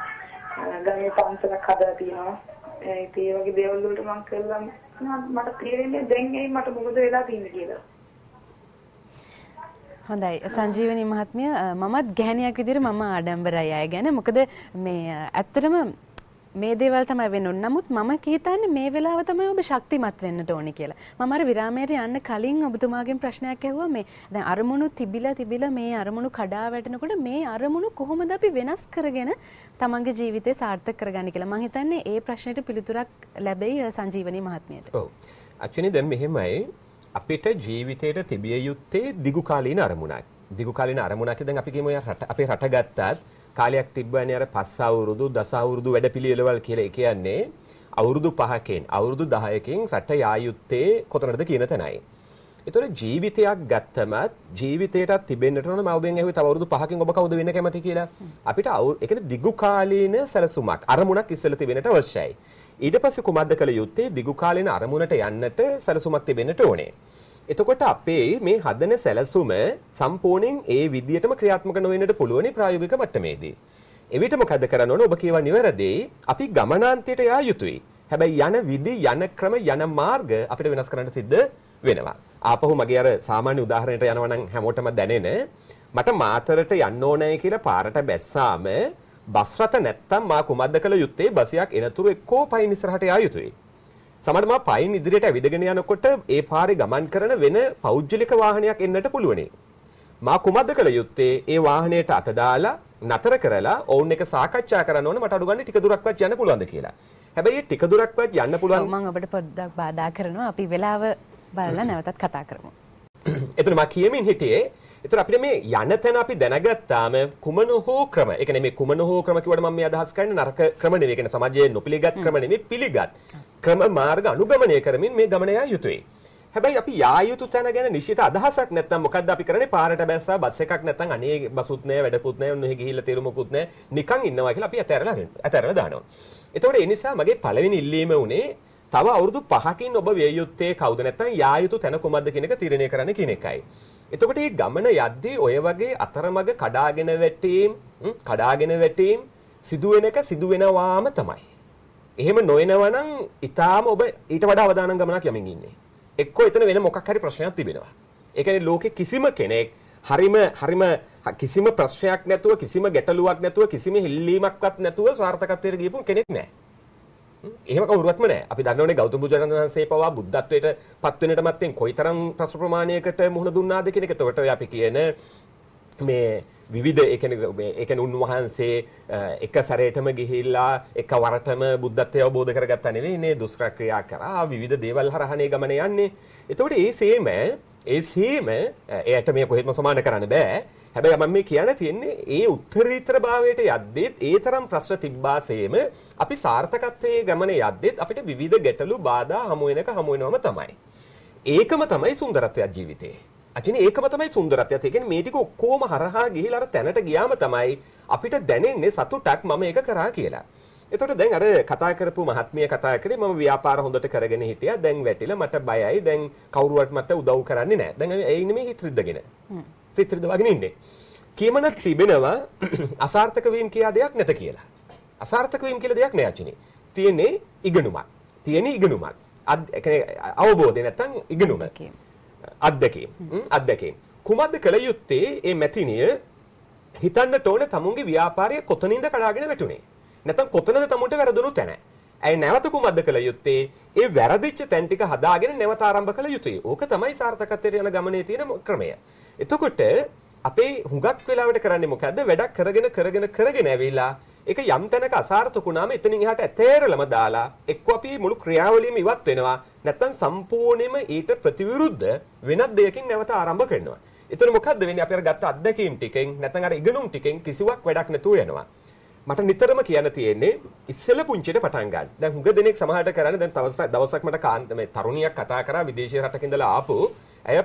ගමේ පන්සලක් හදලා තියෙනවා. ඒ වගේ දේවල් වලට මම කළා මට තේරෙන්නේ දැන් එයි මට මොකද වෙලා තියෙන්නේ කියලා. හොඳයි සංජීවනි මහත්මිය මමත් ගැහණියක් විදිහට මම ආඩම්බරයි අය ගැන මොකද මේ ඇත්තටම මේ දේවල් තමයි වෙනුන් නමුත් මම හිතන්නේ මේ වෙලාව තමයි ඔබ ශක්තිමත් වෙන්නට ඕනි කියලා. මම අර විරාමයට යන්න කලින් ඔබතුමාගෙන් ප්‍රශ්නයක් ඇහුවා මේ දැන් අරමුණු තිබිලා තිබිලා මේ අරමුණු කඩා වැටෙනකොට මේ අරමුණු කොහොමද අපි වෙනස් කරගෙන තමන්ගේ ජීවිතේ සාර්ථක කරගන්නේ කියලා. මම හිතන්නේ ඒ ප්‍රශ්නෙට පිළිතුරක් ලැබෙයි සංජීවනී මහත්මියට. ඔව්. ඇක්චුවලි දැන් මෙහෙමයි අපිට ජීවිතයට තිබිය යුත්තේ දිගුකාලීන අරමුණක්. දිගුකාලීන අරමුණක් දැන් අපි කියමු අපේ රට ගත්තත් කාලයක් තිබ්බනේ අර පස් අවුරුදු දස අවුරුදු වැඩපිළිවෙළවල් කියලා කියන්නේ අවුරුදු 5කින් අවුරුදු 10කින් රට යා යුත්තේ කොතනද කියන තැනයි. එතකොට ජීවිතයක් ගත්තමත් ජීවිතයට තිබෙන්නට ඕන මව්බෙන් ඇහුවේ තව අවුරුදු 5කින් ඔබ කවුද වෙන්න කැමති කියලා. අපිට ඒ කියන්නේ දිගු කාලීන සැලසුමක් අරමුණක් ඉස්සෙල්ලා තිබෙන්නට අවශ්‍යයි. ඊට පස්සේ කුමක්ද කළ යුත්තේ දිගු කාලෙන අරමුණට යන්නට සැලසුමක් තිබෙන්නට ඕනේ. එතකොට අපේ මේ හදන සැලසුම සම්පූර්ණයෙන් ඒ විදිහටම ක්‍රියාත්මක නොවෙන්නට පුළුවනි ප්‍රායෝගික මට්ටමේදී. එවිට මොකද කරන්න ඕන ඔබ කියවා නිවැරදියි. අපි ගමනාන්තයට යා යුතුයි. හැබැයි යන විදි යන ක්‍රම යන මාර්ග අපිට වෙනස් කරන්න සිද්ධ වෙනවා. ආපහු මගේ අර සාමාන්‍ය උදාහරණයට යනවා නම් හැමෝටම දැනෙන මට මාතරට යන්න ඕනේ කියලා පාරට බැස්සාම බස් රථ නැත්තම් මා කුමක්ද කළ යුත්තේ බසයක් එනතුරු එක්කෝ පයින් ඉස්සරහට යා යුතුයි. සමහර මා පයින් ඉදිරියට ඇවිදගෙන යනකොට ඒ පාරේ ගමන් කරන වෙන පෞද්ගලික වාහනයක් එන්නට පුළුවනි. මා කුමක්ද කළ යුත්තේ ඒ වාහනයට අත දාලා නතර කරලා ඔවුන් එක සාකච්ඡා කරන්න ඕනේ මට අඩු ගන්න ටික දුරක්වත් යන්න පුළුවන්ද කියලා. හැබැයි ටික දුරක්වත් යන්න පුළුවන් මම අපිට පොඩ්ඩක් බාධා කරනවා අපි වෙලාව බලලා නැවතත් කතා කරමු. එතන මා කියමින් හිටියේ එතකොට අපිට මේ යන තැන අපි දැනගත්තාම කුමන හෝ ක්‍රම ඒ කියන්නේ මේ කුමන හෝ ක්‍රම කිව්වට මම මේ අදහස් කරන්නේ නරක ක්‍රම නෙවෙයි කියන්නේ සමාජයේ නොපිළිගත් ක්‍රම නෙමෙයි පිළිගත් ක්‍රම මාර්ග අනුගමනය කරමින් මේ ගමන යා යුතුයි. හැබැයි අපි යා යුතු තැන ගැන නිශ්චිත අදහසක් නැත්නම් මොකද්ද අපි කරන්නේ පාරට බැස්සා බස් එකක් නැත්නම් අනේ බසුත් නැහැ වැඩකුත් නැහැ උන්නේ ගිහිල්ලා තේරුමකුත් නැහැ නිකන් ඉන්නවා කියලා අපි ඇතැරලා ඇතැරලා දානවා. ඒතකොට ඒ නිසා මගේ පළවෙනි ඉල්ලීම උනේ තව අවුරුදු 5කින් ඔබ විය යුත්තේ කවුද නැත්නම් යා යුතු තැන කොහොමද කියන එක තීරණය කරන්න කියන එකයි. එතකොට මේ ගමන යද්දී ඔය වගේ අතරමඟ කඩාගෙන වැටීම් කඩාගෙන වැටීම් සිදුවෙන එක සිදුවෙනවාම තමයි. එහෙම නොවනවා නම් ඊටාම ඔබ ඊට වඩා අවදානම් ගමනක් යමින් ඉන්නේ. එක්කෝ එතන වෙන මොකක් හරි ප්‍රශ්නයක් තිබෙනවා. ඒ කියන්නේ ලෝකේ කිසිම කෙනෙක් හරිම හරිම කිසිම ප්‍රශ්නයක් නැතුව කිසිම ගැටලුවක් නැතුව කිසිම හිල්ලීමක්වත් නැතුව සාර්ථකත්වයට ගියපු කෙනෙක් නැහැ. එහෙම කවුරුවත්ම නෑ. අපි දන්නවනේ ගෞතම බුදුරජාණන් වහන්සේ පවා බුද්ධත්වයට පත් වෙනට මත්තෙන් කොයිතරම් ප්‍රශ්න ප්‍රමාණයකට මුහුණ දුන්නාද කියන එක. එතකොට අපි කියන මේ විවිධ එකන උන්වහන්සේ එක සැරයටම ගිහිල්ලා එක වරටම බුද්ධත්වය අවබෝධ කරගත්තනෙවේ නේ දුස්ක්‍රක්‍රියා කරා විධ දේවල් හරහණය ගමන යන්නේ. එතවට ඒ සේම ඒ සේම එයට මේ කොහෙත්ම සමාන කරන්න බෑ හැබැයි මම මේ කියන්න තියෙන්නේ ඒ උත්තරීතර භාවයට යද්දීත් ඒ තරම් ප්‍රශ්න තිබ්බාසේම අපි සාර්ථකත්වයේ ගමනේ යද්දීත් අපිට විවිධ ගැටලු බාධා හමු වෙනක හමු වෙනවම තමයි. ඒකම තමයි සුන්දරත්වයක් ජීවිතේ. අචිනේ ඒකම තමයි සුන්දරත්වයක්. ඒ කියන්නේ මේ ටික ඔක්කොම හරහා ගිහිලා අර තැනට ගියාම තමයි අපිට දැනෙන්නේ සතුටක් මම ඒක කරා කියලා. එතකොට දැන් අර කතා කරපු මහත්මිය කතා කරේ මම ව්‍යාපාර හොඳට කරගෙන හිටියා. දැන් වැටිලා මට බයයි. දැන් කවුරුවත් මට උදව් කරන්නේ නැහැ. දැන් ඒ ඉන්නේ මේ හිත රිද්දගෙන. හ්ම්. සිත් රිදවාගෙන ඉන්නේ. කියමන තිබෙනවා අසාර්ථක වීම කියා දෙයක් නැත කියලා. අසාර්ථක වීම කියලා දෙයක් නෑ අචිනේ. තියෙන්නේ ඉගෙනුමක්. තියෙන්නේ ඉගෙනුමක්. අවබෝධය නැත්තම් ඉගෙනුම. අත්දැකීම්. අත්දැකීම්. කුමක්ද කළ යුත්තේ මේ මැතිනිය හිතන්නට ඕන තමුන්ගේ ව්‍යාපාරය කොතනින්ද කඩාගෙන වැටුනේ. නැත්තම් කොතනද තමුන්ට වැරදුණු තැන. ඇයි නැවත කුමක්ද කළ යුත්තේ? ඒ වැරදිච්ච තැන් ටික හදාගෙන නැවත ආරම්භ කළ යුතුයි. ඕක තමයි සාර්ථකත්වයට යන ගමනේ තියෙන ක්‍රමය. එතකොට අපේ හුඟක් වෙලාවට කරන්නේ මොකද්ද වැඩක් කරගෙන කරගෙන කරගෙන ඇවිල්ලා ඒක යම් තැනක අසාර්ථකුණාම එතනින් එහාට ඇතේරලම දාලා එක්ක අපි මුළු ක්‍රියාවලියම ඉවත් වෙනවා නැත්නම් සම්පූර්ණයෙන්ම ඊට ප්‍රතිවිරුද්ධ වෙනත් දෙයකින් නැවත ආරම්භ කරනවා. එතන මොකද්ද වෙන්නේ අපි අර ගත්ත අත්දැකීම් ටිකෙන් නැත්නම් අර ඉගෙනුම් ටිකෙන් කිසිවක් වැඩක් නැතුව යනවා. මට නිතරම කියන්න තියෙන්නේ ඉස්සෙල්ල පුංචිට පටන් ගන්න. දැන් හුඟ දෙනෙක් සමහරට කරන්නේ දැන් තවස දවසක් මට කාන්ත මේ තරුණියක් කතා කරා විදේශීය රටක ඉඳලා ආපු ඇය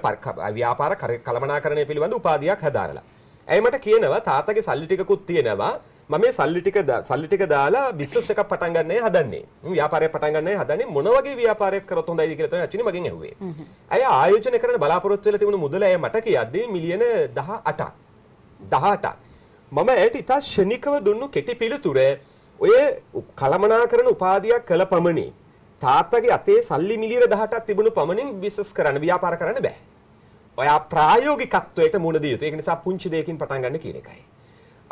ව්‍යාපාර කළමනාකරණය පිළිබඳ උපාධියක් හදාරලා. ඇය මට කියනවා තාත්තගේ සල්ලි ටිකකුත් තියෙනවා. මම මේ සල්ලි ටික සල්ලි ටික දාලා බිස්නස් එකක් පටන් ගන්නයි හදන්නේ. ව්‍යාපාරයක් පටන් ගන්නයි හදන්නේ මොන වගේ ව්‍යාපාරයක් කරොත් හොඳයිද කියලා තමයි ඇචිනි මගෙන් ඇහුවේ. ඇය ආයෝජනය කරන බලාපොරොත්තු වෙලා තිබුණු මුදල ඇය මට කියද්දී මිලියන 18ක්. 18ක්. මම ඇයට ඉතා ෂණිකව දුන්නු කෙටි පිළිතුර ඔය කළමනා කරන උපාධයක් කළ පමණි. තාත්තගේ අතේ සල්ලි මිලියන 18ක් තිබුණු පමණින් බිස්නස් කරන්න ව්‍යාපාර කරන්න බෑ. ඔයා ප්‍රායෝගිකත්වයට මුහුණ දිය යුතුයි. ඒක නිසා පුංචි දෙයකින් පටන් ගන්න කියන එකයි.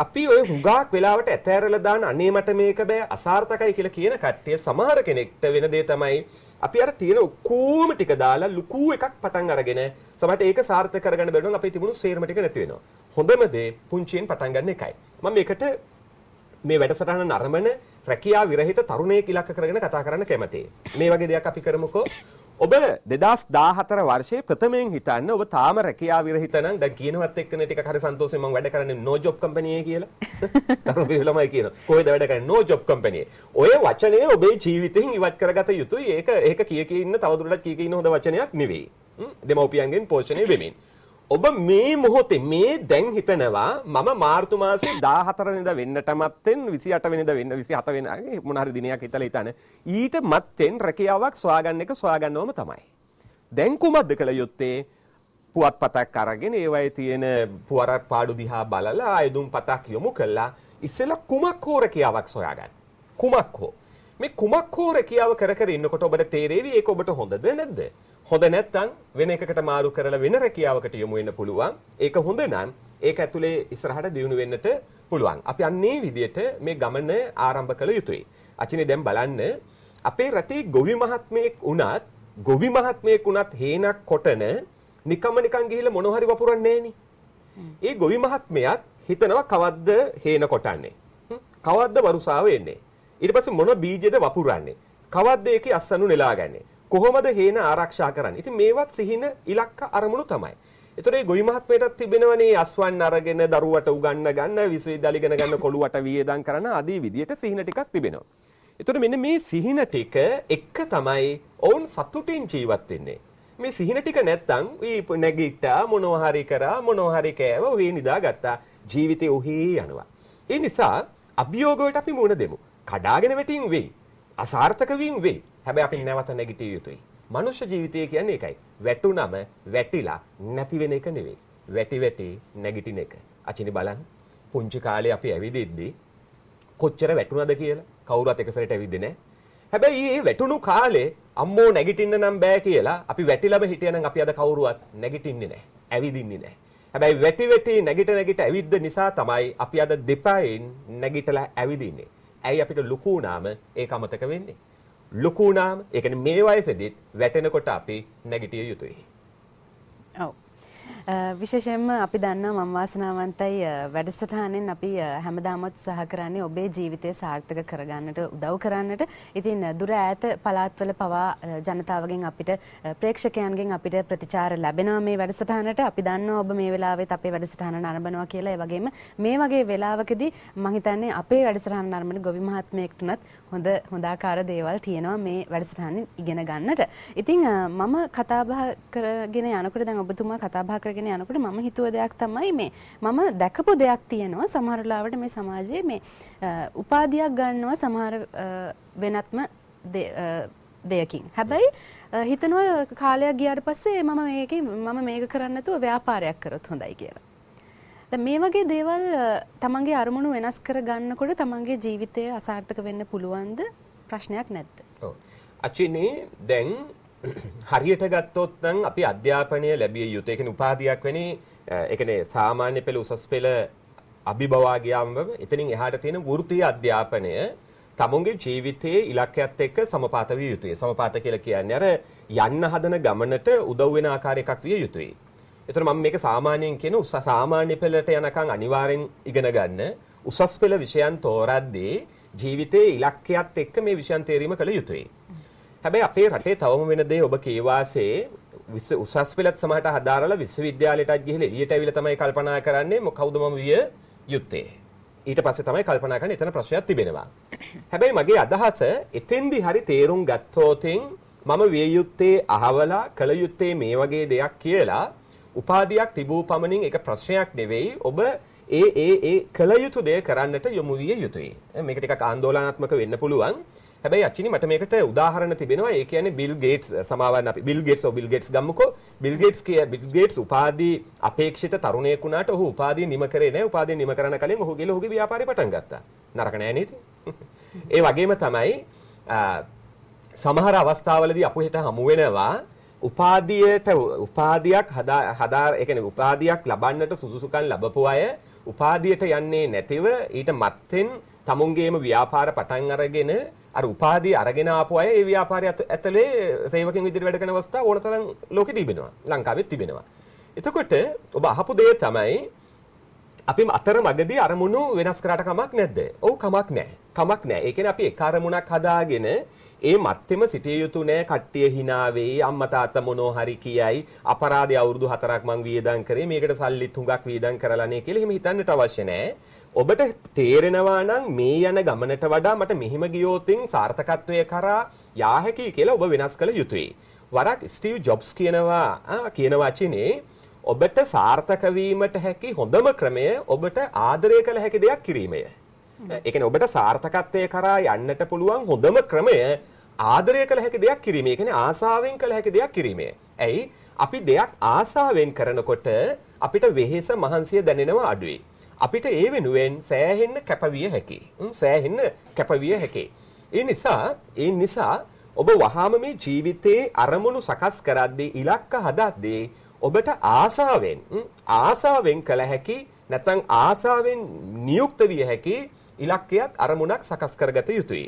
අපි ඔය හුඟක් වෙලාවට ඇතෑරලා දාන අනේ මට මේක බෑ අසාර්ථකයි කියලා කියන කට්ටිය සමහර කෙනෙක්ට වෙන දේ තමයි අපි අර තියෙන ඔක්කොම ටික දාලා ලুকু එකක් පටන් අරගෙන සමහරට ඒක සාර්ථක කරගන්න බැරුණොත් අපි තිබුණු සේරම ටික නැති වෙනවා. හොඳම දේ පුංචියෙන් පටන් ගන්න එකයි. මම මේකට මේ වැඩසටහන නරඹන රැකියා විරහිත තරුණයෙක් ඉලක්ක කරගෙන කතා කරන්න කැමතියි. මේ වගේ දෙයක් අපි කරමුකෝ. ඔබ 2014 වර්ෂයේ ප්‍රථමයෙන් හිතන්න ඔබ තාම රැකියාව විරහිත නම් දැන් කියනවත් එක්කනේ ටිකක් හරි සන්තෝෂයෙන් මම වැඩ කරන්නේ no job company එකේ කියලා. තරුණයෝ ළමයි කියනවා. කොහෙද වැඩ කරන්නේ no job company ඔය වචනය ඔබේ ජීවිතයෙන් ඉවත් කරගත යුතුයි. ඒක ඒක කිය කී ඉන්න තවදුරටත් කී කී ඉන්න හොඳ වචනයක් නෙවෙයි. දෙමව්පියන්ගෙන් පෝෂණය වෙමින්. ඔබ මේ මොහොතේ මේ දැන් හිතනවා මම මාර්තු මාසේ 14 වෙනිදා වෙන්නටමත් වෙන 28 වෙනිදා වෙන්න 27 වෙනිදා මොන හරි දිනයක් හිතලා හිතන ඊට මත්තෙන් රැකියාවක් සොයාගන්න එක සොයාගන්නවම තමයි. දැන් කුමක්ද කළ යුත්තේ? පුවත්පතක් අරගෙන ඒවයි තියෙන පුවර පාඩු දිහා බලලා අයදුම් පතක් යොමු කළා ඉස්සෙල්ලා කුමක් හෝ රැකියාවක් සොයාගන්න. කුමක් හෝ මේ කුමක් හෝ රැකියාව කර කර ඉන්නකොට ඔබට තේරෙවි ඒක ඔබට හොඳද නැද්ද? හොඳ නැත්නම් වෙන එකකට මාරු කරලා වෙන රැකියාවකට යොමු වෙන්න පුළුවන්. ඒක හොඳ නම් ඒක ඇතුලේ ඉස්සරහට දියුණු වෙන්නට පුළුවන්. අපි අන්නේ විදිහට මේ ගමන ආරම්භ කළ යුතුයි. අචිනේ දැන් බලන්න අපේ රටේ ගොවි මහත්මයෙක් වුණත් ගොවි මහත්මයෙක් වුණත් හේනක් කොටන නිකම්ම නිකන් ගිහිල්ලා මොනව හරි වපුරන්නේ ඒ ගොවි මහත්මයාත් හිතනවා කවද්ද හේන කොටන්නේ. කවද්ද වරුසාව එන්නේ. ඊට පස්සේ මොන බීජද වපුරන්නේ. කවද්ද ඒකේ අස්සනු නෙලාගන්නේ. කොහොමද හේන ආරක්ෂා කරන්නේ? ඉතින් මේවත් සිහින ඉලක්ක අරමුණු තමයි. ඒතර මේ ගොවි මහත්මයටත් තිබෙනවනේ අස්වන් අරගෙන දරුවට උගන්න ගන්න විශ්වවිද්‍යාල ඉගෙන ගන්න කොළුවට වියදම් කරන ආදී විදියට සිහින ටිකක් තිබෙනවා. ඒතර මෙන්න මේ සිහින ටික එක තමයි ඔවුන් සතුටින් ජීවත් වෙන්නේ. මේ සිහින ටික නැත්තම් ඌ නැගිට්ටා මොනවා හරි කරා මොනවා හරි කෑවා ඌ නිදාගත්තා ජීවිතේ ඔහි යනවා. ඒ නිසා අභියෝගවලට අපි මුහුණ දෙමු. කඩාගෙන වැටීම් වෙයි. අසාර්ථක වීම වෙයි. හැබැයි අපි නැවත නැගිටිය යුතුයි. මනුෂ්‍ය ජීවිතය කියන්නේ ඒකයි. වැටුනම වැටිලා නැති වෙන එක නෙවෙයි. වැටි වැටි නැගිටින එක. අචිනි බලන්න. පුංචි කාලේ අපි ඇවිදිද්දී කොච්චර වැටුණද කියලා කවුරුත් එක සැරේට ඇවිද්දේ නැහැ. හැබැයි මේ වැටුණු කාලේ අම්මෝ නැගිටින්න නම් බෑ කියලා අපි වැටිලම හිටියනම් අපි අද කවුරුවත් නැගිටින්නේ නැහැ. ඇවිදින්නේ නැහැ. හැබැයි වැටි වැටි නැගිට නැගිට ඇවිද්ද නිසා තමයි අපි අද දෙපයින් නැගිටලා ඇවිදින්නේ. ඇයි අපිට ලুকু උනාම ඒක අමතක වෙන්නේ? ලොකුනාම් එකන මේ වයසදිත් වැටෙනකොට අපි නැගිටිය යුතුයි. ඔව. විශේෂයෙන්ම අපි දන්න මංවාසනාවන්තයි වැඩසටහනෙන් අපි හැමදාමත් සහකරන්නේ ඔබේ ජීවිතය සාර්ථක කරගන්නට උදව් කරන්නට ඉතින් දුර ඈත පලාත්වල පවා ජනතාවගෙන් අපිට ප්‍රේක්ෂකයන්ගෙන් අපිට ප්‍රතිචාර ලැබෙනවා මේ වැඩසටහනට අපි දන්න ඔබ මේ වෙලාවෙත් අපේ වැඩසටහන නරඹනවා කියලා ඒ වගේම මේ වගේ වෙලාවකදී මම හිතන්නේ අපේ වැඩසටහන නරඹන ගොවි මහත්මයෙක්ටුනත් හොඳ හොඳාකාර දේවල් තියෙනවා මේ වැඩසටහනින් ඉගෙන ගන්නට. ඉතින් මම කතාබහ කරගෙන යනකොට දැන් ඔබතුමා කතාබහ කරගෙන යනකොට මම හිතුව දෙයක් තමයි මේ මම දැකපු දෙයක් තියෙනවා සමහර ලාවට මේ සමාජයේ මේ උපාධියක් ගන්නවා සමහර වෙනත්ම දෙයකින්. හැබැයි හිතනවා කාලයක් ගියාට පස්සේ මම මේකේ මම මේක කරන්න නැතුව ව්‍යාපාරයක් කරොත් හොඳයි කියලා. මේ වගේ දේවල් තමන්ගේ අරමුණු වෙනස් කර ගන්නකොට තමන්ගේ ජීවිතය අසාර්ථක වෙන්න පුළුවන්ද ප්‍රශ්නයක් නැද්ද. අචිනේ දැන් හරියට ගත්තොත් නම් අපි අධ්‍යාපනය ලැබිය යුතු. ඒ කියන්නේ උපාධියක් වෙන්නේ ඒ කියන්නේ සාමාන්‍ය පෙළ උසස් පෙළ අභිබවා ගියාම එතනින් එහාට තියෙන වෘත්තීය අධ්‍යාපනය තමුන්ගේ ජීවිතයේ ඉලක්කයත් එක්ක සමපාත විය යුතුයි. සමපාත කියලා කියන්නේ අර යන්න හදන ගමනට උදව් වෙන ආකාරයක් විය යුතුයි. එතකොට මම මේක සාමාන්‍යයෙන් කියන උස සාමාන්‍ය පෙළට යනකම් අනිවාර්යෙන් ඉගෙන ගන්න. උසස් පෙළ විෂයන් තෝරද්දී ජීවිතයේ ඉලක්කයක් එක්ක මේ විෂයන් තේරීම කළ යුතුයි. හැබැයි අපේ රටේ තවම වෙන දේ ඔබ කීවාසේ උසස් පෙළත් සමහරට හදාරලා විශ්වවිද්‍යාලයටත් ගිහිල්ලා එළියට ඇවිල්ලා තමයි කල්පනා කරන්නේ කවුද මම විය යුත්තේ. ඊට පස්සේ තමයි කල්පනා කරන්න එතන ප්‍රශ්නයක් තිබෙනවා. හැබැයි මගේ අදහස එතෙන්දි හරි තේරුම් ගත්තෝතින් මම විය යුත්තේ අහවලා කළ යුත්තේ මේ වගේ දෙයක් කියලා උපාධියක් තිබූ පමණින් එක ප්‍රශ්නයක් නෙවෙයි ඔබ ඒ ඒ ඒ කළ යුතු දේ කරන්නට යොමු විය යුතුයි. මේක ටිකක් ආందోලනාත්මක වෙන්න පුළුවන්. හැබැයි අච්චිනි මට මේකට උදාහරණ තිබෙනවා. ඒ කියන්නේ බිල් ගේට්ස් සමාවන් අපි බිල් ගේට්ස් ඔ බිල් ගේට්ස් ගම්මුකෝ. බිල් ගේට්ස් කිය බිල් ගේට්ස් උපාධි අපේක්ෂිත තරුණයෙක් වුණාට ඔහු උපාධිය නිම කරේ නැහැ. උපාධිය නිම කරන කලින් ඔහු ගිහලා ඔහුගේ ව්‍යාපාරය පටන් ගත්තා. නරක නෑ නේද? ඒ වගේම තමයි සමහර අවස්ථාවලදී අපු හෙට හමු වෙනවා උපාදියට උපාදියක් හදා හදා ඒ කියන්නේ උපාදියක් ලබන්නට සුදුසුකම් ලැබපු අය උපාදියට යන්නේ නැතිව ඊට මත්තෙන් තමුන්ගේම ව්‍යාපාර පටන් අරගෙන අර උපාදී අරගෙන ආපු අය ඒ ව්‍යාපාරය ඇතුලේ සේවකෙන් විදිහට වැඩ කරන අවස්ථා ඕනතරම් ලෝකෙ තිබෙනවා ලංකාවෙත් තිබෙනවා එතකොට ඔබ අහපු දේ තමයි අපි අතර මගදී අරමුණු වෙනස් කරාට කමක් නැද්ද? ඔව් කමක් නැහැ. කමක් නැහැ. ඒ කියන්නේ අපි එක අරමුණක් හදාගෙන ඒ මත්තෙම සිටිය යුතු නෑ කට්ටිය hina වෙයි අම්මා තාත්තා මොනෝ හරි කියයි අපරාධය අවුරුදු 4ක් මං වියදම් කරේ මේකට සල්ලිත් හුඟක් වියදම් කරලානේ කියලා එහෙම හිතන්නට අවශ්‍ය නෑ ඔබට තේරෙනවා නම් මේ යන ගමනට වඩා මට මෙහිම ගියෝතින් සාර්ථකත්වය කරා යා හැකියි කියලා ඔබ වෙනස් කළ යුතුයි. වරක් ස්ටීව් ජොබ්ස් කියනවා කියන වචනේ ඔබට සාර්ථක වීමට හැකි හොඳම ක්‍රමය ඔබට ආදරය කළ හැකි දෙයක් කිරීමය. එකන ඔබට සාර්ථකත්වය කරා යන්නට පුළුවන් හොඳම ක්‍රමය ආදරය කළ හැකි දෙයක් කිරීමේ එකන ආසාාවෙන් කළ හැකි දෙයක් කිරීමේ. ඇයි අපි දෙයක් ආසාාවෙන් කරනකොට අපිට වෙහෙස මහන්සිය දැනෙනවා අඩුවේ. අපිට ඒ වෙනුවෙන් සෑහෙන්න කැපවිය හැකි. සෑහෙන්න කැපවිය හැකේ. ඒ නිසා ඒ නිසා ඔබ වහාම මේ ජීවිතයේ අරමුණු සකස් කරද්දී ඉලක්ක හදද්දී ඔබට ආසාවෙන් ආසාවෙන් කළ හැකි නැත්නම් ආසාවෙන් නියුක්ත විය හැකි ඉලක්කයක් අරමුණක් සකස් කරගත යුතුයි.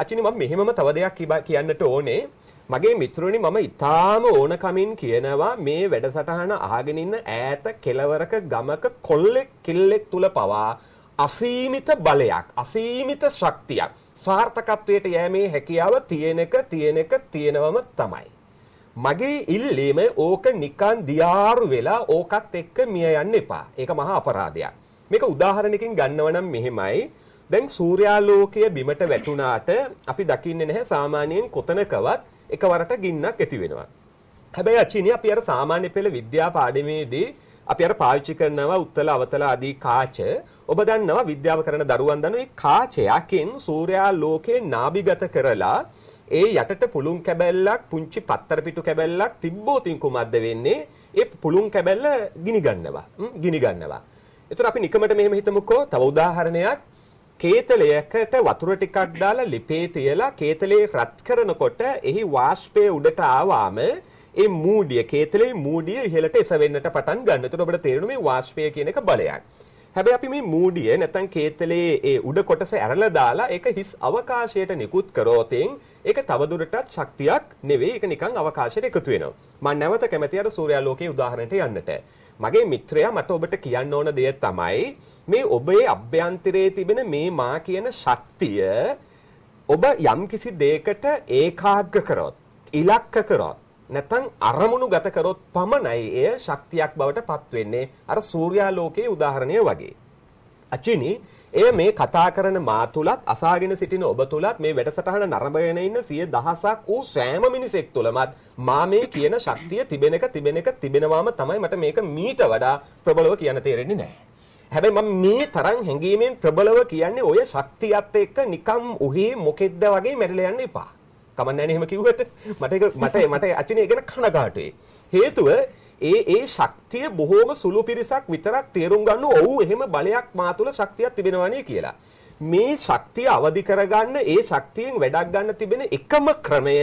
අචිනි මම මෙහෙමම තව දෙයක් කියන්නට ඕනේ. මගේ මිත්‍රෝනි මම ඉතාම ඕන කමින් කියනවා මේ වැඩසටහන අහගෙන ඉන්න ඈත කෙලවරක ගමක කොල්ලෙක් කිල්ලෙක් තුල පවා අසීමිත බලයක් අසීමිත ශක්තියක් සාර්ථකත්වයට යෑමේ හැකියාව තියෙන එක තියෙන එක තියෙනවම තමයි. මගේ ඉල්ලීම ඕක නිකන් දියාරු වෙලා ඕකත් එක්ක මිය යන්න එපා. ඒක මහා අපරාධයක්. මේක උදාහරණකින් ගන්නව නම් මෙහෙමයි. දැන් සූර්යාලෝකය බිමට වැටුණාට අපි දකින්නේ නැහැ සාමාන්‍යයෙන් කොතනකවත් එකවරට ගින්නක් ඇති වෙනවා. හැබැයි අචිනි අපි අර සාමාන්‍ය පෙළ විද්‍යා පාඩමේදී අපි අර පාවිච්චි කරනවා උත්තල අවතල ආදී කාච. ඔබ දන්නවා විද්‍යාව කරන දරුවන් දන්නවා මේ කාචයකින් සූර්යාලෝකය නාභිගත කරලා ඒ යටට පුළුන් කැබැල්ලක් පුංචි පත්තර පිටු කැබැල්ලක් තිබ්බෝතින් කුමක්ද වෙන්නේ ඒ පුළුන් කැබැල්ල ගිනි ගන්නවා ගිනි ගන්නවා එතකොට අපි නිකමට මෙහෙම හිතමුකෝ තව උදාහරණයක් කේතලයකට වතුර ටිකක් දාලා ලිපේ තියලා කේතලේ රත් කරනකොට එහි වාෂ්පය උඩට ආවාම ඒ මූඩිය කේතලේ මූඩිය ඉහළට එසවෙන්නට පටන් ගන්න. එතකොට අපිට තේරෙනවා මේ වාෂ්පය කියන එක බලයක්. හැබැයි අපි මේ මූඩිය නැත්නම් කේතලේ ඒ උඩ කොටස ඇරලා දාලා ඒක හිස් අවකාශයට නිකුත් කරෝතෙන් ඒක තවදුරටත් ශක්තියක් නෙවෙයි ඒක නිකන් අවකාශයට එකතු වෙනවා. මම නැවත කැමැති අර සූර්යාලෝකයේ උදාහරණයට යන්නට. මගේ මිත්‍රයා මට ඔබට කියන්න ඕන දෙය තමයි මේ ඔබේ අභ්‍යන්තරයේ තිබෙන මේ මා කියන ශක්තිය ඔබ යම්කිසි දෙයකට ඒකාග්‍ර කරොත් ඉලක්ක කරොත් නැත්නම් අරමුණු ගත කරොත් පමණයි එය ශක්තියක් බවට පත් වෙන්නේ අර සූර්යාලෝකයේ උදාහරණය වගේ. අචිනි එය මේ කතා කරන මා තුලත් අසාගෙන සිටින ඔබ තුලත් මේ වැඩසටහන නරඹගෙන ඉන්න සිය දහසක් වූ සෑම මිනිසෙක් තුලමත් මා මේ කියන ශක්තිය තිබෙන එක තිබෙන එක තිබෙනවාම තමයි මට මේක මීට වඩා ප්‍රබලව කියන්න තේරෙන්නේ නැහැ. හැබැයි මම මේ තරම් හැඟීමෙන් ප්‍රබලව කියන්නේ ඔය ශක්තියත් එක්ක නිකම් උහි මොකෙද්ද වගේ මැරිලා යන්න එපා. කමන්නේ නැහැ එහෙම කිව්වට මට ඒක මට මට අචිනේ ගැන කනගාටුයි. හේතුව ඒ ඒ ශක්තිය බොහෝම සුළු පිරිසක් විතරක් තේරුම් ගන්න ඔව් එහෙම බලයක් මා තුළ ශක්තියක් තිබෙනවා කියලා. මේ ශක්තිය අවදි කරගන්න ඒ ශක්තියෙන් වැඩක් ගන්න තිබෙන එකම ක්‍රමය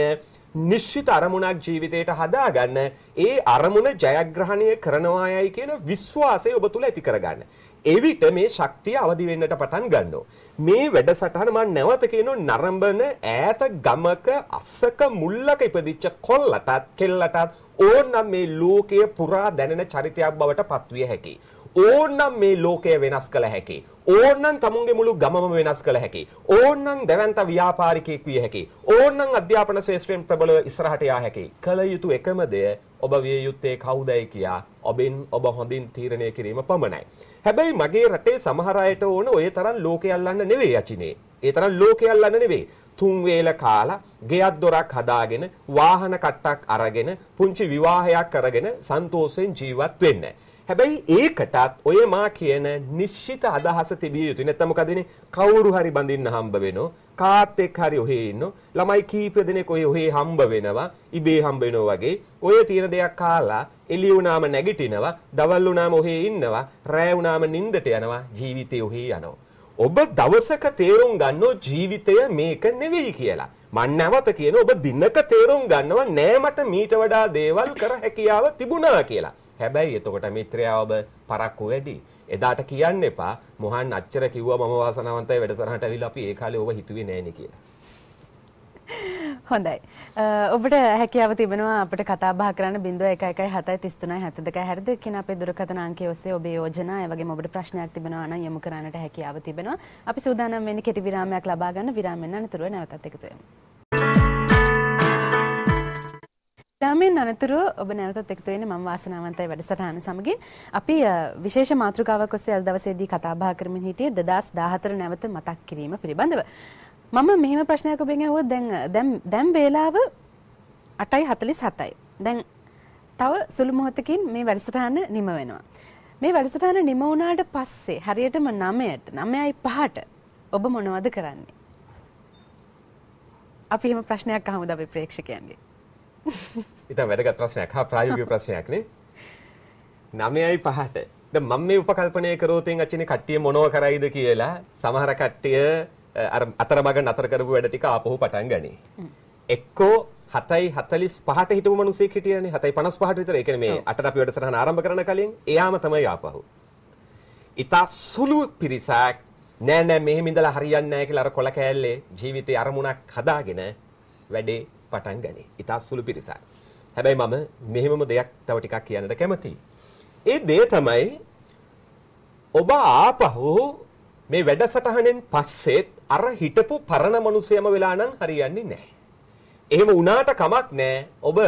නිශ්චිත අරමුණක් ජීවිතයට හදාගන්න ඒ අරමුණ ජයග්‍රහණය කරනවා යයි කියන විශ්වාසය ඔබ තුළ ඇති කරගන්න. එවිට මේ ශක්තිය අවදි වෙන්නට පටන් ගන්නවා. මේ වැඩසටහන මම නැවත කියනවා නරඹන ඈත ගමක අස්සක මුල්ලක ඉපදිච්ච කොල්ලටත් කෙල්ලටත් ඕනනම් මේ ලෝකය පුරා දැනෙන චරිතයක් බවට පත්විය හැකියි. ඕන්නම් මේ ලෝකය වෙනස් කළ හැකි. ඕන්නම් තමුන්ගේ මුළු ගමම වෙනස් කළ හැකි. ඕන්නම් දැවැන්ත ව්‍යාපාරිකයෙක් විය හැකි. ඕන්නම් අධ්‍යාපන ශේෂ්ත්‍රයෙන් ප්‍රබලව ඉස්සරහට යා හැකි. කළ යුතු එකම දෙය ඔබ විය යුත්තේ කවුදයි කියා ඔබෙන් ඔබ හොඳින් තීරණය කිරීම පමණයි. හැබැයි මගේ රටේ සමහර අයට ඕන ඔය තරම් ලෝකය අල්ලන්න නෙවෙයි යචිනේ. ඒ තරම් ලෝකය අල්ලන්න නෙවෙයි. තුන් වේල කාලා, ගෙයක් දොරක් හදාගෙන, වාහන කට්ටක් අරගෙන, පුංචි විවාහයක් කරගෙන සන්තෝෂෙන් ජීවත් වෙන්න. හැබැයි ඒකටත් ඔය මා කියන නිශ්චිත අදහස තිබිය යුතුයි. නැත්නම් මොකද වෙන්නේ? කවුරු හරි බඳින්න හම්බ වෙනෝ. කාත් එක්ක හරි ඔහේ ඉන්නෝ. ළමයි කීප දෙනෙක් ඔය ඔහේ හම්බ වෙනවා. ඉබේ හම්බ වෙනවා වගේ. ඔය තියෙන දෙයක් කාලා එළිය වුණාම නැගිටිනවා. දවල් වුණාම ඔහේ ඉන්නවා. රෑ වුණාම නිින්දට යනවා. ජීවිතේ ඔහේ යනවා. ඔබ දවසක තේරුම් ගන්නෝ ජීවිතය මේක නෙවෙයි කියලා. මන් නැවත කියන ඔබ දිනක තේරුම් ගන්නව නෑ මට මීට වඩා දේවල් කර හැකියාව තිබුණා කියලා. හැබැයි එතකොට මිත්‍රයා ඔබ පරක්කු වැඩි. එදාට කියන්න එපා මොහන් අච්චර කිව්වා මම වාසනාවන්තයි වැඩසටහනට ඇවිල්ලා අපි ඒ කාලේ ඔබ හිතුවේ නෑනේ කියලා. හොඳයි. ඔබට හැකියාව තිබෙනවා අපට කතා බහ කරන්න 0117337260 කියන අපේ දුරකථන අංකය ඔස්සේ ඔබේ යෝජනා, ඒ වගේම ඔබට ප්‍රශ්නයක් තිබෙනවා නම් යොමු කරන්නට හැකියාව තිබෙනවා. අපි සූදානම් වෙන්නේ කෙටි විරාමයක් ලබා ගන්න විරාමෙන් අනතුරුව නැවතත් එකතු වෙමු. යාමෙන් අනතුරුව ඔබ නැවතත් එකතු වෙන්නේ මම වාසනාවන්තයි වැඩසටහන සමගින් අපි විශේෂ මාතෘකාවක් ඔස්සේ අද දවසේදී කතා බහ කරමින් හිටියේ 2014 නැවත මතක් කිරීම පිළිබඳව මම මෙහෙම ප්‍රශ්නයක් ඔබෙන් අහුවොත් දැන් දැන් දැන් වේලාව 8:47යි දැන් තව සුළු මොහොතකින් මේ වැඩසටහන නිම වෙනවා මේ වැඩසටහන නිම වුණාට පස්සේ හරියටම 9ට 9:05ට ඔබ මොනවද කරන්නේ අපි එහෙම ප්‍රශ්නයක් අහමුද අපේ ප්‍රේක්ෂකයන්ගේ ඉතා වැදගත් ප්‍රශ්නයක් හා ප්‍රායෝගික ප්‍රශ්නයක්නේ නමයයි පහට ද මම මේ උපකල්පනය කරෝතෙන් අචිනේ කට්ටිය මොනව කරයිද කියලා සමහර කට්ටිය අතරමඟ නතර කරපු වැඩ ටික ආපහු පටන් ගනී. එක්කෝ 7.45ට හිටපු මිනිසෙක් හිටියනේ 7.55ට විතර. ඒ කියන්නේ මේ අටට අපි වැඩසටහන ආරම්භ කරන කලින් එයාම තමයි ආපහු. ඉතා සුළු පිරිසක් නෑ නෑ මෙහෙම ඉඳලා හරියන්නේ නෑ කියලා අර කොල කෑල්ලේ ජීවිතේ අරමුණක් හදාගෙන වැඩේ පටන් ගනී. ඉතා සුළු පිරිසක්. හැබැයි මම මෙහෙමම දෙයක් තව ටිකක් කියන්නට කැමතියි. ඒ දේ තමයි ඔබ ආපහු මේ වැඩසටහනෙන් පස්සෙත් අර හිටපු පරණ මිනිසයම වෙලා නම් හරියන්නේ නැහැ. එහෙම වුණාට කමක් නැහැ. ඔබ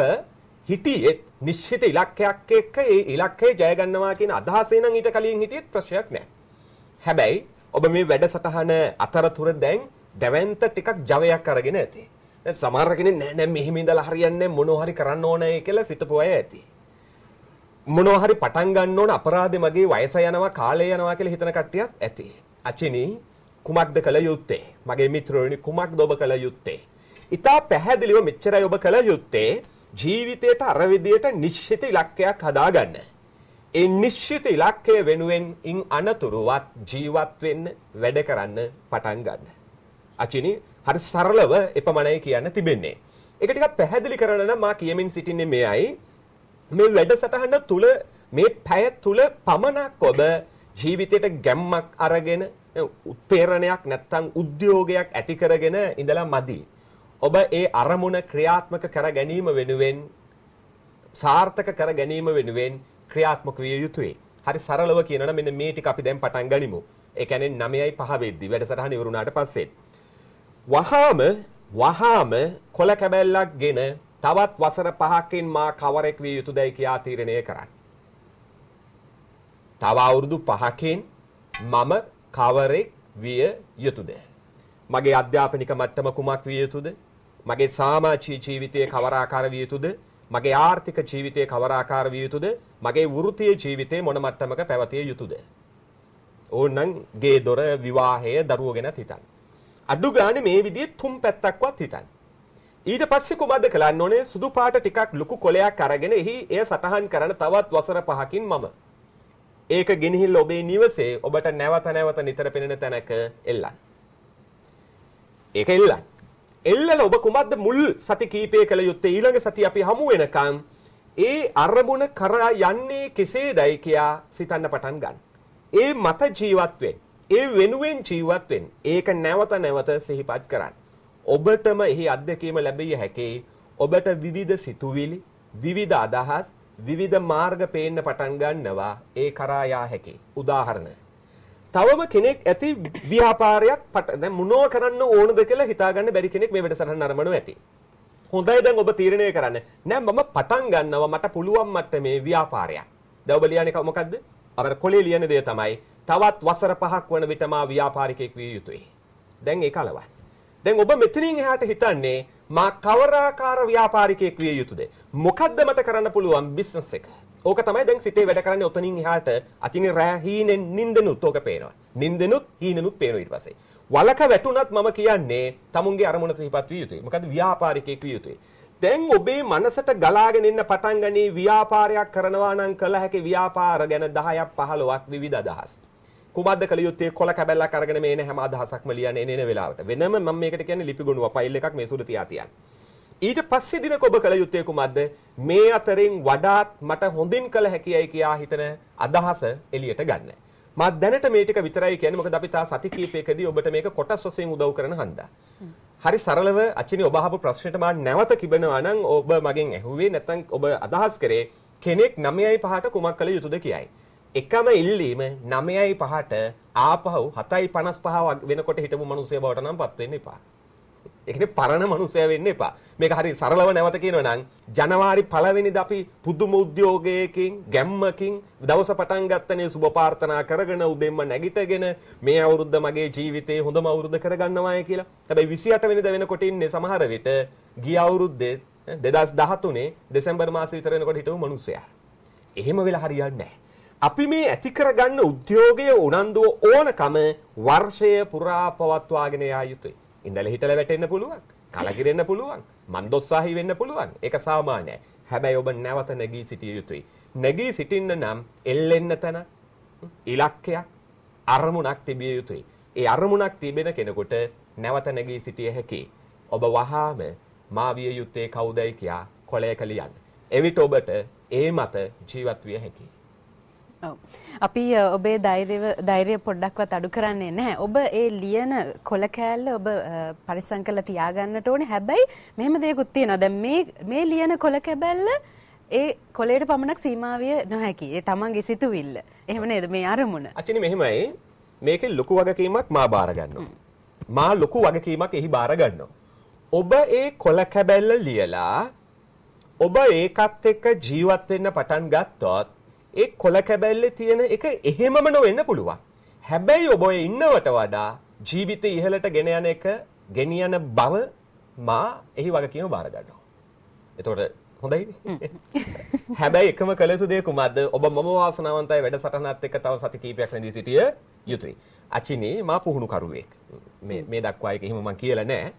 හිටියෙත් නිශ්චිත ඉලක්කයක් එක්ක ඒ ඉලක්කය ජය ගන්නවා කියන අදහසේ නම් ඊට කලින් හිටියෙත් ප්‍රශ්නයක් නැහැ. හැබැයි ඔබ මේ වැඩසටහන අතරතුර දැන් දැවැන්ත ටිකක් ජවයක් අරගෙන ඇති. සමාරකෙන නෑ මෙහිමිදල හරියන්න මොනොහරි කරන්න ඕනය කියලා සිතපු අය ඇති. මොනොහරි පටන්ගන්න ඕන අපරාධ මගේ වයස යනවා කාලය යනවා කියල හිතන කට්ටියත් ඇති. අචිනී කුමක්ද කළ යුත්තේ මගේ මිත්‍රෝනි කුමක් දොබ කළ යුත්තේ. ඉතා පැහැදිලිව මෙච්චර යොබ කළ යුත්තේ ජීවිතයට අරවිදියට නිශ්ෂිත ඉලක්කයක් හදාගන්න. ඒ නිශ්ෂිත ඉලක්කය වෙනුවෙන් ඉන් අනතුරුවත් ජීවත්වෙන්න වැඩ කරන්න පටන්ගන්න. අචිනිි හරි සරලව එපමණයි කියන්න තිබෙන්නේ. ඒක ටිකක් පැහැදිලි කරන්න නම් මා කියමින් සිටින්නේ මෙයයි. මේ වැඩසටහන තුල මේ පැය තුල පමණක් ඔබ ජීවිතයට ගැම්මක් අරගෙන උත්පේරණයක් නැත්තම් උද්‍යෝගයක් ඇති කරගෙන ඉඳලා මදි. ඔබ ඒ අරමුණ ක්‍රියාත්මක කර ගැනීම වෙනුවෙන් සාර්ථක කර ගැනීම වෙනුවෙන් ක්‍රියාත්මක විය යුතුයි. හරි සරලව කියනවනම් මෙන්න මේ ටික අපි දැන් පටන් ගනිමු. ඒ කියන්නේ 9යි 5 වෙද්දි වැඩසටහන ඉවරුණාට පස්සේ වහාම වහාම කොළ කැබැල්ලක් ගෙන තවත් වසර පහකින් මා කවරෙක් විය යුතුදැයි කියා තීරණය කරන්න. තව අවුරුදු පහකින් මම කවරෙක් විය යුතුද. මගේ අධ්‍යාපනික මට්ටම කුමක් විය යුතුද? මගේ සාමාජී ජීවිතයේ කවරාකාර විය යුතුද? මගේ ආර්ථික ජීවිතයේ කවරාකාර විය යුතුද? මගේ වෘත්තීය ජීවිතේ මොන මට්ටමක පැවතිය යුතුද? ඕනනම් ගේ දොර විවාහය දරුවෝ ගැන හිතන්න. අඩු ගානේ මේ විදිහේ තුන් පැත්තක්වත් හිතන්න. ඊට පස්සේ කුමක්ද කරන්න ඕනේ? සුදු පාට ටිකක් ලොකු කොලයක් අරගෙන එහි එය සටහන් කරන තවත් වසර පහකින් මම. ඒක ගෙනහිල් ඔබේ නිවසේ ඔබට නැවත නැවත නිතර පෙනෙන තැනක එල්ලන්න. ඒක එල්ලන්න. එල්ලලා ඔබ කුමක්ද මුල් සති කීපය කළ යුත්තේ ඊළඟ සති අපි හමු වෙනකම් ඒ අරමුණ කරා යන්නේ කෙසේදයි කියා සිතන්න පටන් ගන්න. ඒ මත ජීවත් වෙන්න. ඒ වෙනුවෙන් ජීවත්වෙන් ඒක නැවත නැවත සිහිපත් කරන්න. ඔබටම එහි අත්දැකීම ලැබිය හැකේ ඔබට විවිධ සිතුවිලි විවිධ අදහස් විවිධ මාර්ග පේන්න පටන් ගන්නවා ඒ කරායා හැකේ. උදාහරණ. තවම කෙනෙක් ඇති ව්‍යාපාරයක් පට මුණෝ කරන්න ඕනද කියලා හිතාගන්න බැරි කෙනෙක් මේ වැඩසටහන නරඹනු ඇති. හොඳයි දැන් ඔබ තීරණය කරන්න. නෑ මම පටන් ගන්නවා මට පුළුවන් මට්ටමේ ව්‍යාපාරයක්. දැන් ඔබ ලියන්නේ මොකද්ද? අර කොලේ ලියන දේ තමයි තවත් වසර පහක් වන විට මා ව්‍යාපාරිකයෙක් විය යුතුයි. දැන් ඒක අලවයි. දැන් ඔබ මෙතනින් එහාට හිතන්නේ මා කවරාකාර ව්‍යාපාරිකයෙක් විය යුතුද? මොකද්ද මට කරන්න පුළුවන් බිස්නස් එක? ඕක තමයි දැන් සිතේ වැඩ කරන්නේ ඔතනින් එහාට අතින් රෑ හීනෙන් නිින්දනුත් ඕක පේනවා. නිින්දනුත් හීනනුත් පේනවා ඊට පස්සේ. වලක වැටුණත් මම කියන්නේ තමුන්ගේ අරමුණ සිහිපත් විය යුතුයි. මොකද ව්‍යාපාරිකයෙක් විය යුතුයි. දැන් ඔබේ මනසට ගලාගෙන එන්න පටන් ගනී ව්‍යාපාරයක් කරනවා නම් කළ හැකි ව්‍යාපාර ගැන 10ක් 15ක් විවිධ අදහස්. කුමක්ද කළ යුත්තේ කොළ කැබැල්ලක් අරගෙන මේ එන හැම අදහසක්ම ලියන්න එන එන වෙලාවට. වෙනම මම මේකට කියන්නේ ලිපි ගොනුව ෆයිල් එකක් මේ සුර තියා තියන්න. ඊට පස්සේ දිනක ඔබ කළ යුත්තේ කුමක්ද? මේ අතරින් වඩාත් මට හොඳින් කළ හැකියි කියා හිතන අදහස එළියට ගන්න. මම දැනට මේ ටික විතරයි කියන්නේ මොකද අපි තා සති කීපයකදී ඔබට මේක කොටස් වශයෙන් උදව් කරන හන්දා. හරි සරලව අචිනි ඔබ අහපු ප්‍රශ්නෙට මම නැවත කිබෙනවා නම් ඔබ මගෙන් ඇහුවේ නැත්නම් ඔබ අදහස් කරේ කෙනෙක් 9යි 5ට කුමක් කළ යුතුද කියයි. එකම ඉල්ලීම නමයයි පහට ආපහු හතයි පනස් පහ වෙනකොට හිටපු මනුසය බවට නම් පත්වෙන්න එපා. එකන පරණ මනුසය වෙන්න එපා මේක හරි සරලව නැවත කියනව නම් ජනවාරි පළවෙනිද අපි පුදුම උද්‍යෝගයකින් ගැම්මකින් දවස පටන් ගත්තනේ සුබ ප්‍රාර්ථනා කරගෙන උදෙන්ම නැගිටගෙන මේ අවුරුද්ද මගේ ජීවිතේ හොඳම අවුරුද්ද කරගන්නවාය කියලා. හැබැයි 28 වෙනිදා වෙනකොට ඉන්නේ සමහර විට ගිය අවුරුද්දේ 2013 දෙසැම්බර් මාසෙ විතර වෙනකොට හිටපු මිනිස්සයා. එහෙම වෙලා හරියන්නේ නැහැ. අපි මේ ඇති කරගන්න උද්‍යෝගයේ උනන්දුව ඕනකම වර්ෂය පුරා පවත්වාගෙන යා යුතුයි. ඉඳලා හිටලා වැටෙන්න පුළුවන්. කලකිරෙන්න පුළුවන්. මන්දොස්සාහි වෙන්න පුළුවන්. ඒක සාමාන්‍යයි. හැබැයි ඔබ නැවත නැගී සිටිය යුතුයි. නැගී සිටින්න නම් එල්ලෙන්න තැන ඉලක්කයක් අරමුණක් තිබිය යුතුයි. ඒ අරමුණක් තිබෙන කෙනෙකුට නැවත නැගී සිටිය හැකි. ඔබ වහාම මා විය යුත්තේ කවුදයි කියා කොළයක ලියන්න. එවිට ඔබට ඒ මත ජීවත් විය හැකියි. අපි ඔබේ ධෛරය පොඩ්ඩක්වත් අඩු කරන්නේ නැහැ. ඔබ ඒ ලියන කොළ කෑල්ල ඔබ පරිසං කරලා තියාගන්නට ඕනේ. හැබැයි මෙහෙම දෙයක්ත් තියෙනවා. දැන් මේ මේ ලියන කොළ කැබැල්ල ඒ කොළේට පමණක් සීමා විය නොහැකි. ඒ තමන්ගේ සිතුවිල්ල. එහෙම නේද මේ අරමුණ? අචිනි මෙහෙමයි. මේකේ ලොකු වගකීමක් මා බාර මා ලොකු වගකීමක් එහි බාර ඔබ ඒ කොළ කැබැල්ල ලියලා ඔබ ඒකත් එක්ක ජීවත් වෙන්න පටන් ගත්තොත් ඒ කොළ කැබැල්ලේ තියෙන එක එහෙමම නොවෙන්න පුළුවන්. හැබැයි ඔබ ඔය ඉන්නවට වඩා ජීවිතය ඉහළට ගෙන යන එක ගෙනියන බව මා එහි වගකීම බාර ගන්නවා. එතකොට හොඳයිනේ. හැබැයි එකම කළ යුතු දේ කුමක්ද? ඔබ මම වාසනාවන්තයි වැඩසටහනත් එක්ක තව සති කිහිපයක් රැඳී සිටිය යුතුයි. අචිනේ මා පුහුණු කරුවෙක්. මේ මේ දක්වා එක එහෙම මම කියලා නැහැ.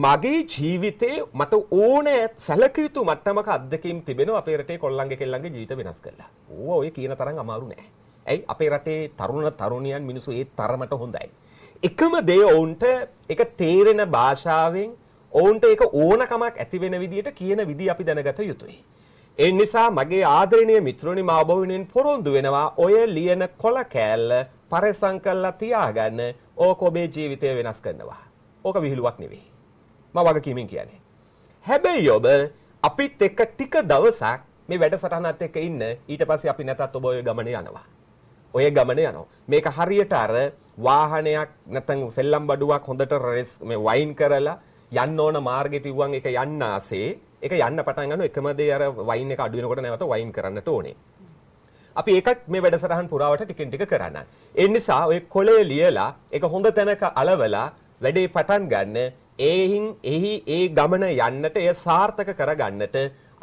මගේ ජීවිතේ මට ඕනෑ සැලකයුතු මට්ටමක අදකින් තිබෙන අපේ රටේ කොල්ලන්ගේ කෙල්ලන්ගේ ජීවිත වෙනස් කරලා. ඕවා ඔය කියන තරම් අමාරු නෑ. ඇයි අපේ රටේ තරුණ තරුණියන් මිනිස්සු ඒ තරමට හොඳයි. එකම දේ ඔවුන්ට එක තේරෙන භාෂාවෙන් ඔවුන්ට ඒක ඕනකමක් ඇති වෙන විදිහට කියන විදිහ අපි දැනගත යුතුයි. ඒ නිසා මගේ ආදරණීය මිත්‍රෝනි මාබෝවිනෙන් පොරොන්දු වෙනවා ඔය ලියන කොළ කෑල්ල පරිසම් කරලා තියාගන්න ඕක ඔබේ ජීවිතය වෙනස් කරනවා. ඕක විහිළුවක් නෙවෙයි. ම වගකීමෙන් කියන්නේ. හැබැයි ඔබ අපිත් එක්ක ටික දවසක් මේ වැඩසටහනත් එක්ක ඉන්න ඊට පස්සේ අපි නැතත් ඔබ ඔය ගමනේ යනවා. ඔය ගමනේ යනවා. මේක හරියට අර වාහනයක් නැත්නම් සෙල්ලම් බඩුවක් හොඳට රෙස් මේ වයින් කරලා යන්න ඕන මාර්ගෙට ඉුවන් එක යන්න ආසේ ඒක යන්න පටන් ගන්න එකම දේ අර වයින් එක අඩු වෙනකොට නැවත වයින් කරන්නට ඕනේ. අපි ඒකත් මේ වැඩසටහන් පුරාවට ටිකෙන් ටික කරන්න. ඒ නිසා ඔය කොලේ ලියලා ඒක හොඳ තැනක අලවලා වැඩේ පටන් ගන්න එහින් එහි ඒ ගමන යන්නට එය සාර්ථක කරගන්නට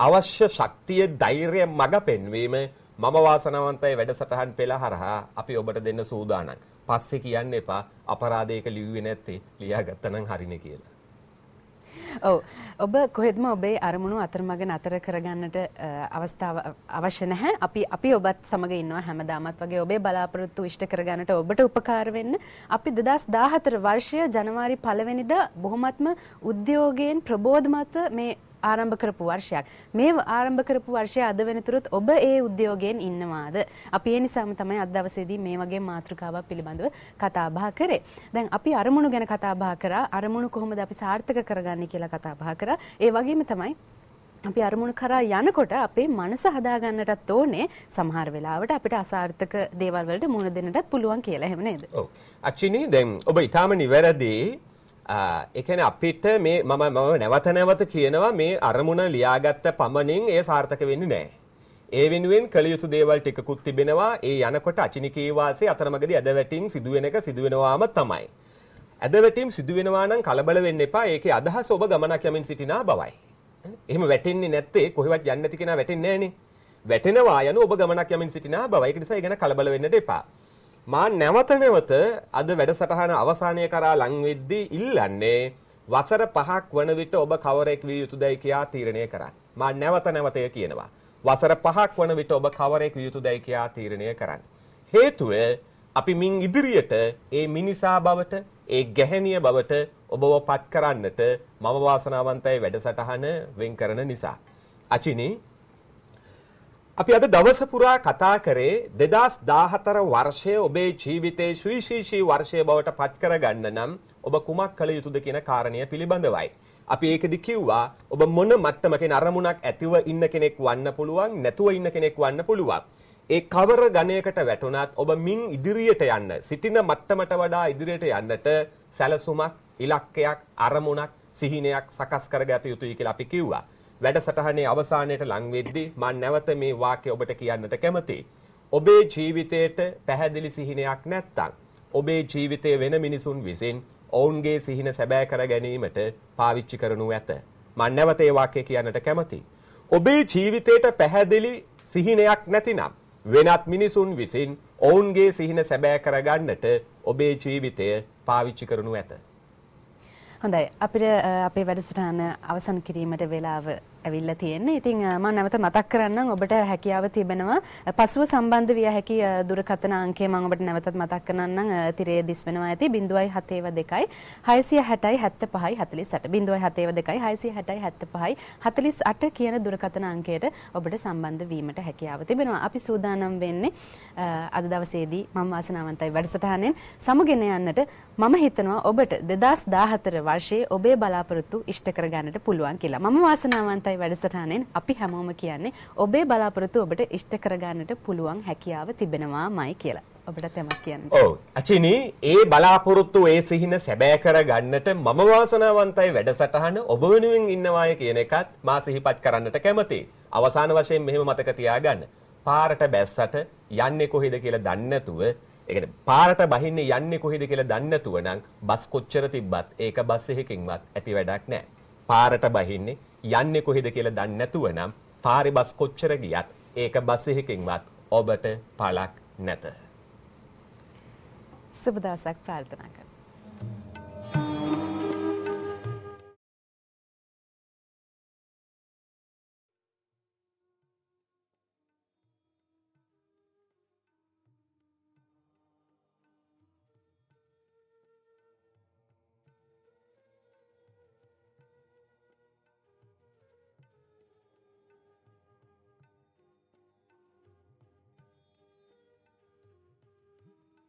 අවශ්‍ය ශක්තිය ධෛර්යය මඟ පෙන්වීම මම වාසනාවන්තයි වැඩසටහන් පෙළ හරහා අපි ඔබට දෙන්න සූදානම්. පස්සේ කියන්න එපා අපරාධයක ලිව්වේ නැත්තේ ලියාගත්තනම් හරිනේ කියලා. ඔව ඔබ කොහෙත්ම ඔබේ අරමුණු අතරමග නතර කරගන්නට අවස්ථාව අවශ්‍ය නැහැ අපි අපි ඔබත් සමඟ ඉන්නවා හැමදාමත් වගේ ඔබේ බලාපොරොත්තු විශ්ට කරගන්නට ඔබට උපකාර වෙන්න අපි 2014 වර්ෂය ජනවාරි පළවෙනිදා බොහොමත්ම උද්‍යෝගයෙන් ප්‍රබෝධමත් මේ ආරම්භ කරපු වර්ෂයක්. මේ ආරම්භ කරපු වර්ෂය අද වෙනතුරුත් ඔබ ඒ උද්‍යෝගයෙන් ඉන්නවාද? අපි ඒ නිසාම තමයි අද දවසේදී මේ වගේ මාතෘකාවක් පිළිබඳව කතා බහ කරේ. දැන් අපි අරමුණු ගැන කතා බහ කරා. අරමුණු කොහොමද අපි සාර්ථක කරගන්නේ කියලා කතා බහ කරා. ඒ වගේම තමයි අපි අරමුණු කරා යනකොට අපේ මනස හදාගන්නටත් ඕනේ සමහර වෙලාවට අපිට අසාර්ථක දේවල් වලට මුහුණ දෙන්නටත් පුළුවන් කියලා එහෙම නේද? ඔව්. අචිනි දැන් ඔබ ඊටාම නිවැරදි එකන අපිට මේ මම මම නැවත නැවත කියනවා මේ අරමුණ ලියාගත්ත පමණින් ඒ සාර්ථක වෙන්නේ නෑ. ඒ වෙනුවෙන් කළ යුතු දේවල් ටිකකුත් තිබෙනවා ඒ යනකොට අචිනිකී වාසේ අතරමඟදී ඇදවැටීම් සිදුවෙන එක සිදුවෙනවාම තමයි. ඇදවැටීම් සිදුවෙනවා නම් කලබල වෙන්න එපා. ඒකේ අදහස ඔබ ගමනක් යමින් සිටිනා බවයි. එහෙම වැටෙන්නේ නැත්තේ කොහෙවත් යන්නේ නැති කෙනා වැටෙන්නේ නැහනේ. වැටෙනවා යන ඔබ ගමනක් යමින් සිටිනා බවයි. ඒක නිසා ඒ ගැන කලබල වෙන්නට එපා. මා නැවත නැවත අද වැඩසටහන අවසානය කරා ලංවෙද්දී ඉල්ලන්නේ වසර පහක් වන විට ඔබ කවරෙක් විය යුතුදයි කියා තීරණය කරන්න. මා නැවත නැවතය කියනවා. වසර පහක් වන විට ඔබ කවරෙක් විය යුතුදයි කියා තීරණය කරන්න. හේතුව අපි මින් ඉදිරියට ඒ මිනිසා බවට ඒ ගැහැණිය බවට ඔබව පත් කරන්නට මම වාසනාවන්තයි වැඩසටහන වෙන් කරන නිසා. අචිනි අපි අද දවස පුරා කතා කරේ 2014 වර්ෂය ඔබේ ජීවිතයේ ශ්‍රීශීෂී වර්ෂය බවට පත් කරගන්න නම් ඔබ කුමක් කළ යුතුද කියන කාරණය පිළිබඳවයි. අපි ඒකදි කිව්වා ඔබ මොන මට්ටමකින් අරමුණක් ඇතිව ඉන්න කෙනෙක් වන්න පුළුවන් නැතුව ඉන්න කෙනෙක් වන්න පුළුවන්. ඒ කවර ගණයකට වැටුණත් ඔබ මින් ඉදිරියට යන්න සිටින මට්ටමට වඩා ඉදිරියට යන්නට සැලසුමක් ඉලක්කයක් අරමුණක් සිහිනයක් සකස් කරගත යුතුයි කියලා අපි කිව්වා. වැඩසටහනේ අවසානයට ලං වෙද්දී මම නැවත මේ වාක්‍ය ඔබට කියන්නට කැමතියි. ඔබේ ජීවිතයට පැහැදිලි සිහිනයක් නැත්තම් ඔබේ ජීවිතයේ වෙන මිනිසුන් විසින් ඔවුන්ගේ සිහින සැබෑ කර ගැනීමට පාවිච්චි කරනු ඇත. මම නැවත ඒ වාක්‍ය කියන්නට කැමතියි. ඔබේ ජීවිතයට පැහැදිලි සිහිනයක් නැතිනම් වෙනත් මිනිසුන් විසින් ඔවුන්ගේ සිහින සැබෑ කරගන්නට ඔබේ ජීවිතය පාවිච්චි කරනු ඇත. හොඳයි අපිට අපේ වැඩසටහන අවසන් කිරීමට වෙලාව ඇවිල්ලා තියෙන්නේ. ඉතින් මම නැවත මතක් කරන්නම් ඔබට හැකියාව තිබෙනවා. පසුව සම්බන්ධ විය හැකි දුරකථන අංකය මම ඔබට නැවතත් මතක් කරන්නම්. තිරයේ දිස් වෙනවා ඇති 0.72 660යි 75යි 48. 0.72 660යි 75යි 48 කියන දුරකථන අංකයට ඔබට සම්බන්ධ වීමට හැකියාව තිබෙනවා. අපි සූදානම් වෙන්නේ අද දවසේදී මම වාසනාවන්තයි වැඩසටහනෙන් සමුගෙන යන්නට මම හිතනවා ඔබට 2014 වර්ෂයේ ඔබේ බලාපොරොත්තු ඉෂ්ට කරගන්නට පුළුවන් කියලා. මම වාසනාවන්තයි අටයි වැඩසටහනෙන් අපි හැමෝම කියන්නේ ඔබේ බලාපොරොත්තු ඔබට ඉෂ්ට කරගන්නට පුළුවන් හැකියාව තිබෙනවාමයි කියලා. ඔබට තැමක් කියන්න. ඔව්. අචිනී ඒ බලාපොරොත්තු ඒ සිහින සැබෑ කරගන්නට මම වාසනාවන්තයි වැඩසටහන ඔබ වෙනුවෙන් ඉන්නවාය කියන එකත් මා සිහිපත් කරන්නට කැමතියි. අවසාන වශයෙන් මෙහෙම මතක තියාගන්න. පාරට බැස්සට යන්නේ කොහෙද කියලා දන්නේ නැතුව ඒකට පාරට බහින්නේ යන්නේ කොහෙද කියලා දන්නේ නැතුව නම් බස් කොච්චර තිබ්බත් ඒක බස් එකකින්වත් ඇති වැඩක් නැහැ. පාරට බහින්නේ යන්නේ කොහෙද කියලා දන්නේ නැතුව නම් පාරේ බස් කොච්චර ගියත් ඒක බස් එකකින්වත් ඔබට පළක් නැත. සුබ දවසක් ප්‍රාර්ථනා කරමි.